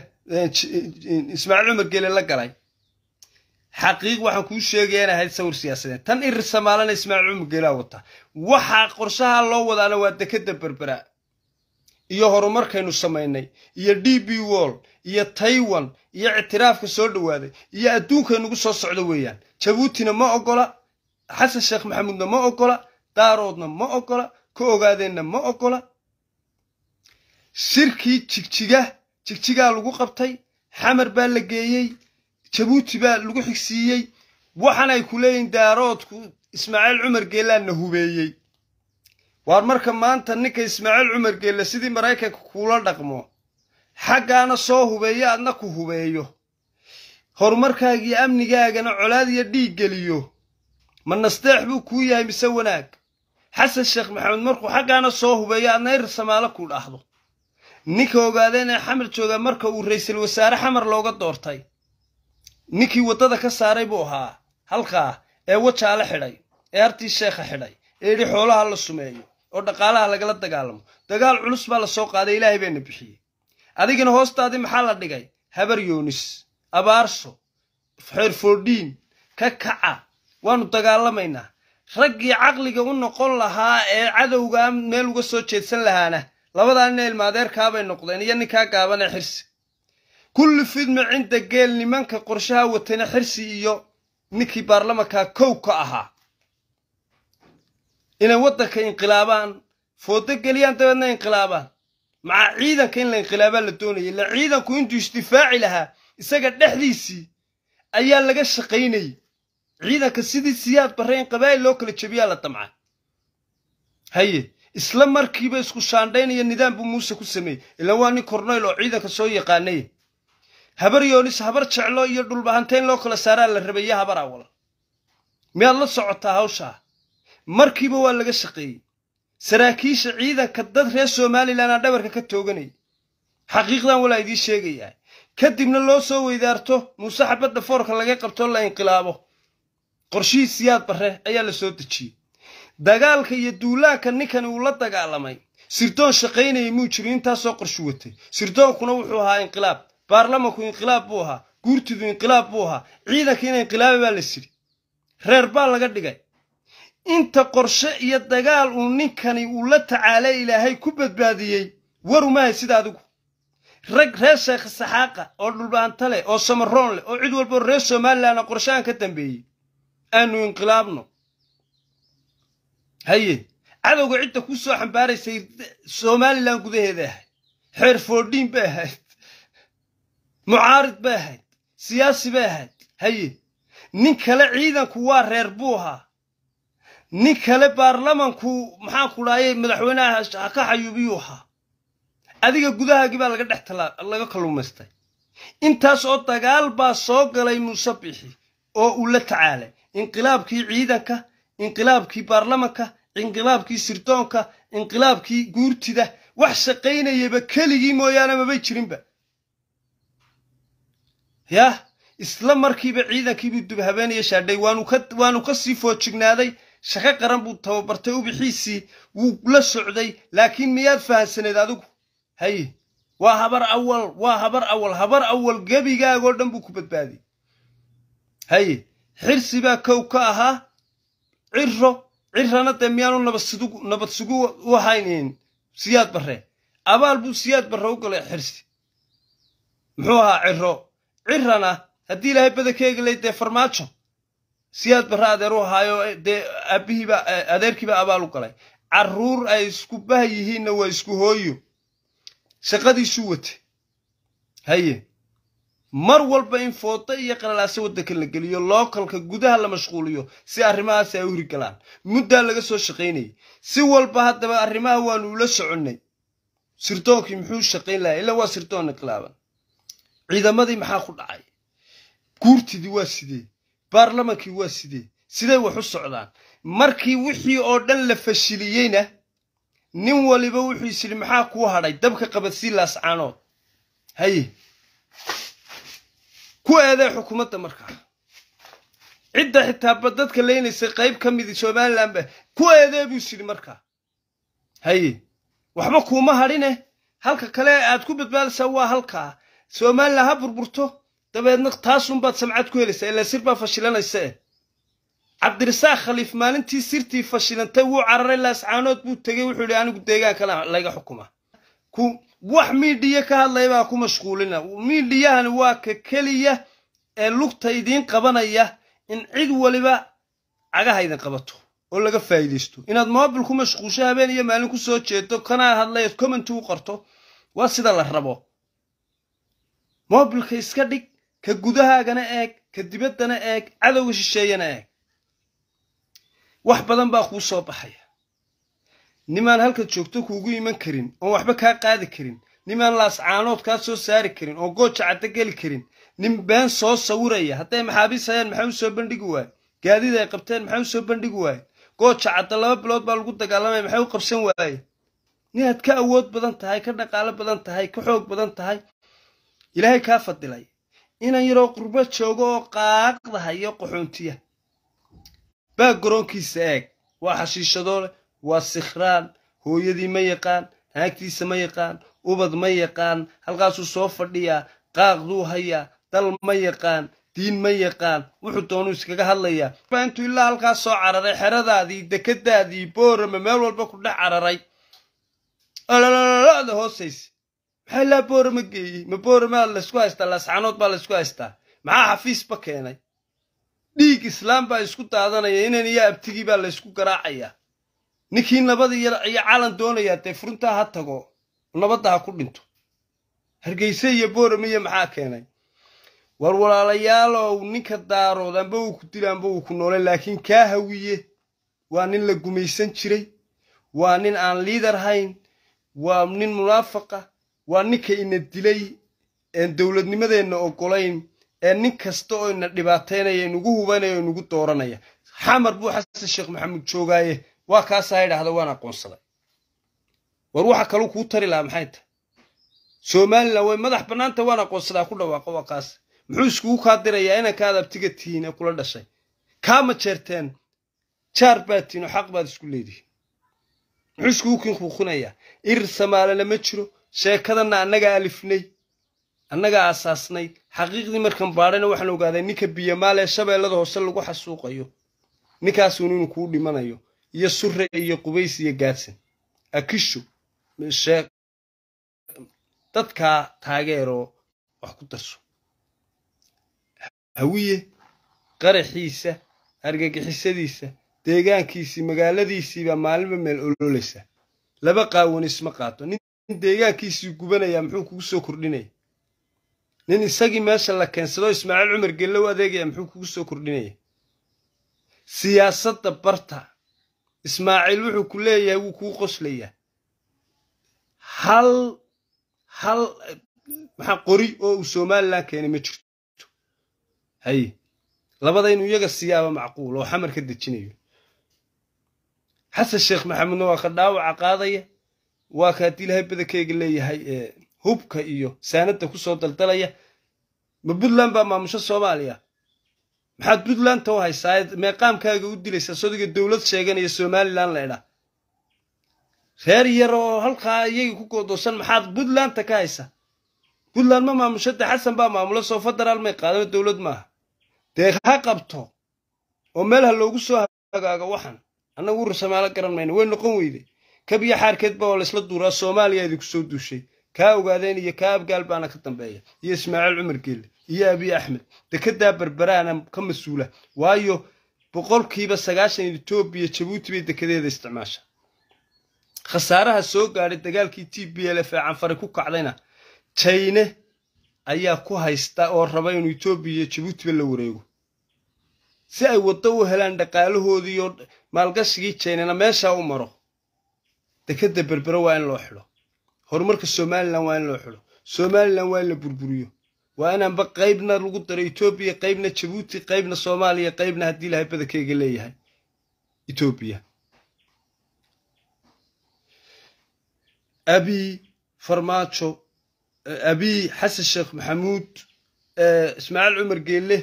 Speaker 1: ismaaciil cumar geele la galay xaqiiq waxaan kuu sheegaya in ahayd sawir siyaasadeed tan irirsa maalana ismaaciil cumar geelaa wata waxaa qorshaha loo wadaana waa dekeda berbera iyo horumarkaynu samaynay iyo d b wall iyo taiwan iyo ictiraafka soo dhowaaday iyo adduunkaynugu soo socdo weeyaan jabuutina ma ogola xasan sheekh maxamuudna ma ogola daaroodna ma ogola ka ogaadeenna ma ogola shirkii jigjiga jigjigaa lagu qabtay xamar baa la geeyey jabuuti baa lagu xigsiiyey waxaanay ku leeyihin daaroodku ismaaciil cumar geellaanna hubeeyey waar marka maanta ninka ismaaciil cumar geelle sidii maraykanka kuula dhaqmo xaggaana soo hubeeyo aadna ku hubeeyo horumarkaagiiyo amnigaagana colaad iyo dhiig geliyo ma nasteex buu kuu yahay mise wanaag xasan sheekh maxamed markuu xaggaana soo hubeeyo aadna irsamaalo ku dhahdo ninka ogaadeena xamar jooga marka uu ra-iisul wasaare xamar looga doortay ninkii waddada ka saaray buu ahaa halkaa ee wajaa la xidhay ee hartii sheekha xidhay ee idhi xoolaha la sumeeyo oo dhaqaalaha lagala dagaalamo dagaal culus baa la soo qaaday ilaahay baana bixiyey adigana hoostaadii maxaa la dhigay habar yoonis abaarso xeerfoodhiin ka kaca waanu dagaalamaynaa raggii caqliga u noqon lahaa ee cadowgaa meel uga soo jeedsan lahaana labadaa nina ilmaadeerkaabay noqdeen iyo ninkaa gaabana xirsi kulli fidma cinda geel nimanka qorshaha watana xirsi iyo ninkii baarlamankaa kow ka ahaa inay waddanka inqilaabaan foodo geliyaan dabeedna inqilaabaan macaa ciidanka in la inqilaabaa la doonayay ila ciidanku intuu isdifaaci lahaa isaga dhexdiisii ayaa laga shaqaynayay ciidanka sidii siyaad barre in qabaa'il loo kala jebiyaa la damca haye isla markiiba isku shaandhayn iyo nidaam buu muuse ku sameeyey ilaan waa nin kornayl oo ciidanka soo yaqaanay habar yoonis habar jeclo iyo dhulbahantayn loo kala saaraa la rabaya habar awal miyaad la socotaa hawshaa markiiba waa laga shaqeeyey saraakiisha ciidanka dad reer somalilan aan dhabarka ka tooganay xaqiiqdan walaa idii sheegayaa kadibna loo soo weydaarto muuse xabadda foorka laga qabto la inqilaabo qorshihiisiyaad barre ayaa la soo dejiyey dagaalka iyo duulaanka ninkani uu la dagaalamay sirdoon shaqaynayay muu jirin intaasoo qorshu watay sirdoonkuna wuxuu ahaa inqilaab baarlamanku inqilaab buu ahaa guurtidu inqilaab buu ahaa ciidankiina inqilaaba baa la siri reer baa laga dhigay inta qorshe iyo dagaal uu ninkani uu la tacaala ilaahay ku badbaadiyey war warumahay sida adigu rag reer sheekha saxaaqa oo dhulbaanta leh oo samaroon leh oo cid walbo reer somalilanna qorshahan ka dambeeyey aanu inqilaabno haye cadowga cidda ku soo xambaaraysay somalilan gudaheeda ahayd xeer foordhiin bay ahayd mucaarid bay ahayd siyaasi bay ahayd haye nin kale ciidanku waa reer buu ahaa nin kale baarlamanku maxaan ku dhaayey madaxweynaha haka xayuubiyuu ahaa adiga gudahaagii baa laga dhex laga kalumaystay intaas oo dagaal baa soo galay muuse bixi oo uu la tacaalay inqilaabkii ciidanka inqilaabkii baarlamanka inqilaabkii sirdoonka inqilaabkii guurtida wax shaqaynayaba keligii mooyaane mabay jirinba yaah isla markiiba ciidankiibuu dubhabeenaya shaadhay waanu kasii foojignaaday shaqo qaran buu tababartay ubixiisii wuu la socday laakiin miyaad fahansaneed adigu haye waa habar awal waa habar awal habar awal gebigaagoo dhan buu ku badbaadiyey haye xirsi baa kow ka ahaa ciro cirana dee miyaanu nabad sugu u wahaynayn siyaad barre abaal buu siyaad barre u galay xirsi muxuu ahaa ciro cirana haddii ilaahay badankeegi lay dee farmaajo siyaad barre adeer u ahaayo eh, dee aabihiiba eh, adeerkiiba abaal u galay carruur ay isku bah yihiinna waa isku hooyo shaqadiisu wate haye mar walba in fooda iyo qalalaase waddanka la geliyo lookalka gudaha la mashquuliyo si arrimahaasi ay u hirgalaan muddaa laga soo shaqaynayay si walba haddaba arrimaha waanu ula soconnay sirtoonkii muxuu shaqayn lahaa ilaa waa sirtoon inqilaaban ciidamadii maxaa ku dhacay guurtidii waa sidee baarlamankii waa sidee siday wax u socdaan markii wixii oo dhan la fashiliyeyna nin waliba wuxuu isidhi maxaa kuu hadhay dabka qabadsiilaas canood haye ku eedee xukuumadda markaa cidda xitaaba dadka leynaysay qayb ka midi somalilanba ah ku eedee buu siri markaa haye waxba kuuma hadhine halka kale aad ku badbaadaysaa waa halkaa somalilan ha burburto dabeedna taasunbaad samcad ku helaysaa ilaa sir baa fashilanaysae cabdirisaaq khaliif maalintii sirtii fashilantay wuu cararay laascaanood buu tegey wuxuu ihi anigu deegaanka layga xukuma wax miidhiya ka hadlaya baa ku mashquulina miidhiyahani waa ka keliya ee lugta idiin qabanaya in cid waliba cagaha idin qabato oo laga faa'iidaysto inaad moobil ku mashquulsho habeen iyo maalin ku soo jeedo kanaa hadlayaad commenti u qorto waa sida la rabo moobilka iska dhig ka gudahaagana eeg ka dibaddana eeg cadowga shisheeyana eeg wax badan baa kuu soo baxaya nimaan halka joogto kuugu iman karin oon waxba kaa qaadi karin nimaan laascaanood kaa soo saari karin oo gooja cadda geli karin nin been soo sawiraya hadday maxaabiis hayaan maxaa u soo bandhigi waaye gaadida ay qabteen maxaa u soo bandhigi waaye gooja cadda laba bilood baa lagu dagaalamaya maxay u qabsan waaye ninaad ka awood badan tahay ka dhaqaalo badan tahay ka xoog badan tahay ilaahay kaa fadilay inaan yaroo qurbo joogo oo qaaqdahayo qaxoontiya baa garoonkiisa eeg waa xashiishadooleh waa sikhraan hooyadii ma yaqaan naagtiisa ma yaqaan ubad ma yaqaan halkaasuu soo fadhiyaa qaaqduu hayaa dal ma yaqaan diin ma yaqaan wuxuu doonuu iskaga hadlayaa intuu ilaa halkaas soo cararay xeradaadii dekadaadii boorama meel walba ku dhex cararay da hoosaysa maxaa ilaa boorama geeyey ma booramaa laysku haystaa laascanood baa laysku haystaa maxaa xafiisba keenay dhiig islaam baa isku daadanaya inan iyo abtigii baa laysku garaacayaa ninkii nabada iyo calan doonayaa dee furuntaa ha tago nabadda ha ku dhinto hargeyse iyo boorame maxaa keenay war walaalayaalow ninka daarood amba uu ku dila amba uu ku noolay laakiin kaa hawiye waa nin la gumaysan jiray waa nin aan liidar hayn waa nin munaafaqa waa ninka ina dilay een dowladnimadeenna ogolayn ee nin kasta oo ina dhibaateynaya inugu hubanaya o inugu dooranaya xamar buu xasan sheekh maxamuud joogaaye waa kaasaa idhaahda waan aqoonsaday war waxa kaluu kuu tari lahaa maxay tahay somalilan way madax bannaanta waan aqoonsadaa ku dhawaaqo waa kaas muxuu iskugu kaa dirayaa inankaad abtiga tihiin ee kula dhashay kaama jeerteen jaar baad tihiin oo xaq baad isku leedihiin muxuu iskugu kinkuuqinayaa irir samaalana ma jiro sheekadanna annagaa alifnay annagaa aasaasnay xaqiiqdii markan baadhayna waxaan ogaaday ninka biyamaal ee shabeellada hoose lagu xasuuqayo ninkaasuun inuu kuu dhimanayo iyo sure iyo qubays iyo gaadsan akishu sheek dadkaa taageeroo wax ku darso hawiye qaraxiisa argagixisadiisa deegaankiisii magaaladiisiiba maalinba meel ololeysa laba qaawan isma qaato nin deegaankiisii gubanaya muxuu kugu soo kordhinaya nin isagii meesha la keensadoo ismaaciil cumar gellow adeegaya muxuu kugu soo kordhinaya siyaasadda barta ismaaciil wuxuu ku leeyahay wuu kuu qoslaya hal hal maxaa qori oo uu somalilan keenay ma jirto haye labada inuu iyaga siyaaba macquul oo xamar ka dejinayo xasan sheekh maxamudna waa ka dhaawaca qaadaya waa ka haddii ilahay badankeyga leeyahay ee hubka iyo saanadda ku soo daldalaya ma puntland baa maamusho soomaaliya maxaad puntland ta u haysaa ed meeqaamkaaga u dilaysaa sodiga dowlad sheeganaya somalilan laydhaa reer yar oo halkaa iyaga ku goodoosan maxaad puntlandta ka haysaa puntland ma maamushada xasan baa maamula soo federaal may qaadano dowlad maaha dee ha qabto oo meelha loogu soo hagaago waxaan annagu urur garan mayna way noqon weyde kabiyo xaarkeedba oo laysla duuraa soomaaliya idinku soo duushay kaa ogaadeen iyo kaa abgaal baana ka dambeeya iyo ismaaciil cumar geelle iyo abi axmed dekedaa berberana ka mas-uula waayo boqolkiiba sagaashan etoobiya jabuuti bay dekedeeda isticmaasha khasaaraha soo gaadhay dagaalkii t b l f ee canfari ku kacdayna jayne ayaa ku haysta oo raba inuu etoobiya iyo jabuutiba la wareego si ay waddo u helaan dhaqaalahoodii oo maalgashigii jaynena meeshaa u maro dekedda berbero waa in loo xidho horumarka somalilan waa in loo xidho somalilan waa in la burburiyo waa inaanba qaybna lagu daro etoobiya qaybna jabuuti qaybna soomaaliya qaybna haddii ilahay badankeyga leeyahay etoobiya abi farmaajo eh, abi xasan sheekh maxamuud eh, ismaaciil cumar geelle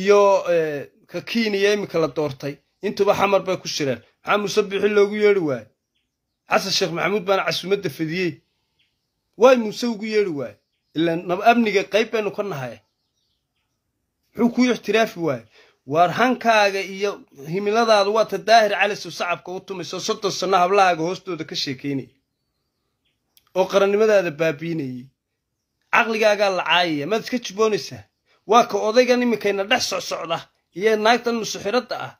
Speaker 1: iyo eh, ka kiiniya iminka la doortay intuba xamar bay ku shireen maxaa muusebixi loogu yeedhi waaye xasan sheekh maxamuud baana casuumadda fadiyey waay muuse ugu yeedhi waaye ilaa nab amniga qayb baynu ka nahay muxuu kuu ixtiraafi waaye waar hankaaga iyo himiladaada waata daahir calisow sacabka u tumaysoo soddon sanno hablahaaga hoostooda ka sheekaynayay oo qarannimadaada baabiinayay caqligaagaa la caayaya maad iska jiboonaysaa waa ka odaygan iminkayna dhex socsocda iyo naagtan musuxiradda ah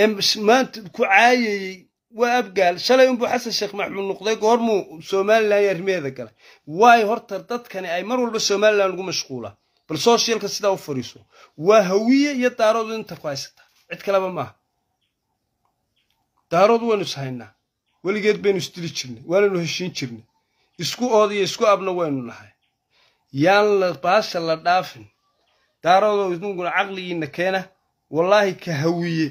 Speaker 1: ee maanta ku caayayey waa abgaal shalay unbuu xasan sheekh maxmuud noqday goormuu somalilan arrimaheeda galay waayo horta dadkani ay mar walba somalilan ugu mashquula bal sooshyalka sidaa u fariiso waa hawiye iyo daaroodu inta ku haysataa cid kaleba maaha daaroodu waynu ishaynaa weligeed baynu isdili jirnay waanaynu heshiin jirnay isku ood iyo isku abna waynu nahay yaan la baasha la dhaafin daaroodo idunguna caqligiina keena wallaahi ka hawiye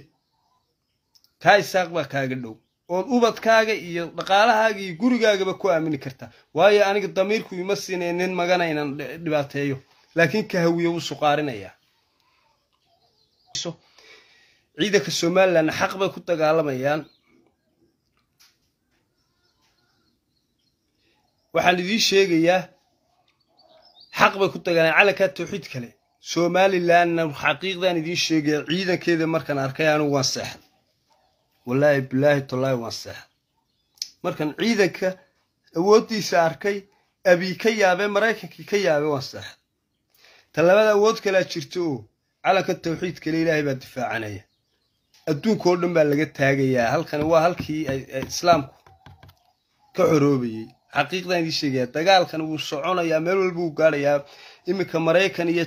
Speaker 1: kaa isaaq baa kaaga dhow ood ubadkaaga iyo dhaqaalahaaga iyo gurigaagaba ku aamini karta waayo aniga damiirku ima siinay nin magana inaan dhibaateeyo laakiin kahawiya wuu suqaarinayaa ciidanka somalilanna xaq bay ku dagaalamayaan waxaan idiin sheegayaa xaq bay ku dagaalaan calankaa tawxiid kale somalilandna xaqiiqdaan idiin sheegaya ciidankeeda markaan arkay anigu waan seexday wallaahi bilaahi tollaahi waan seexa markan ciidanka awooddiisa arkay abii ka yaabee maraykankii ka yaabay waan seexa tallabada awood kalaa jirta oo calanka tawxiid kale ilaahay baa difaacanaya adduunka oo dhan baa laga taagayaa halkani waa halkii islaamku ka xoroobayey xaqiiqdan idii sheegaya dagaalkan wuu soconayaa meel walba wuu gaadhayaa iminka maraykan iyo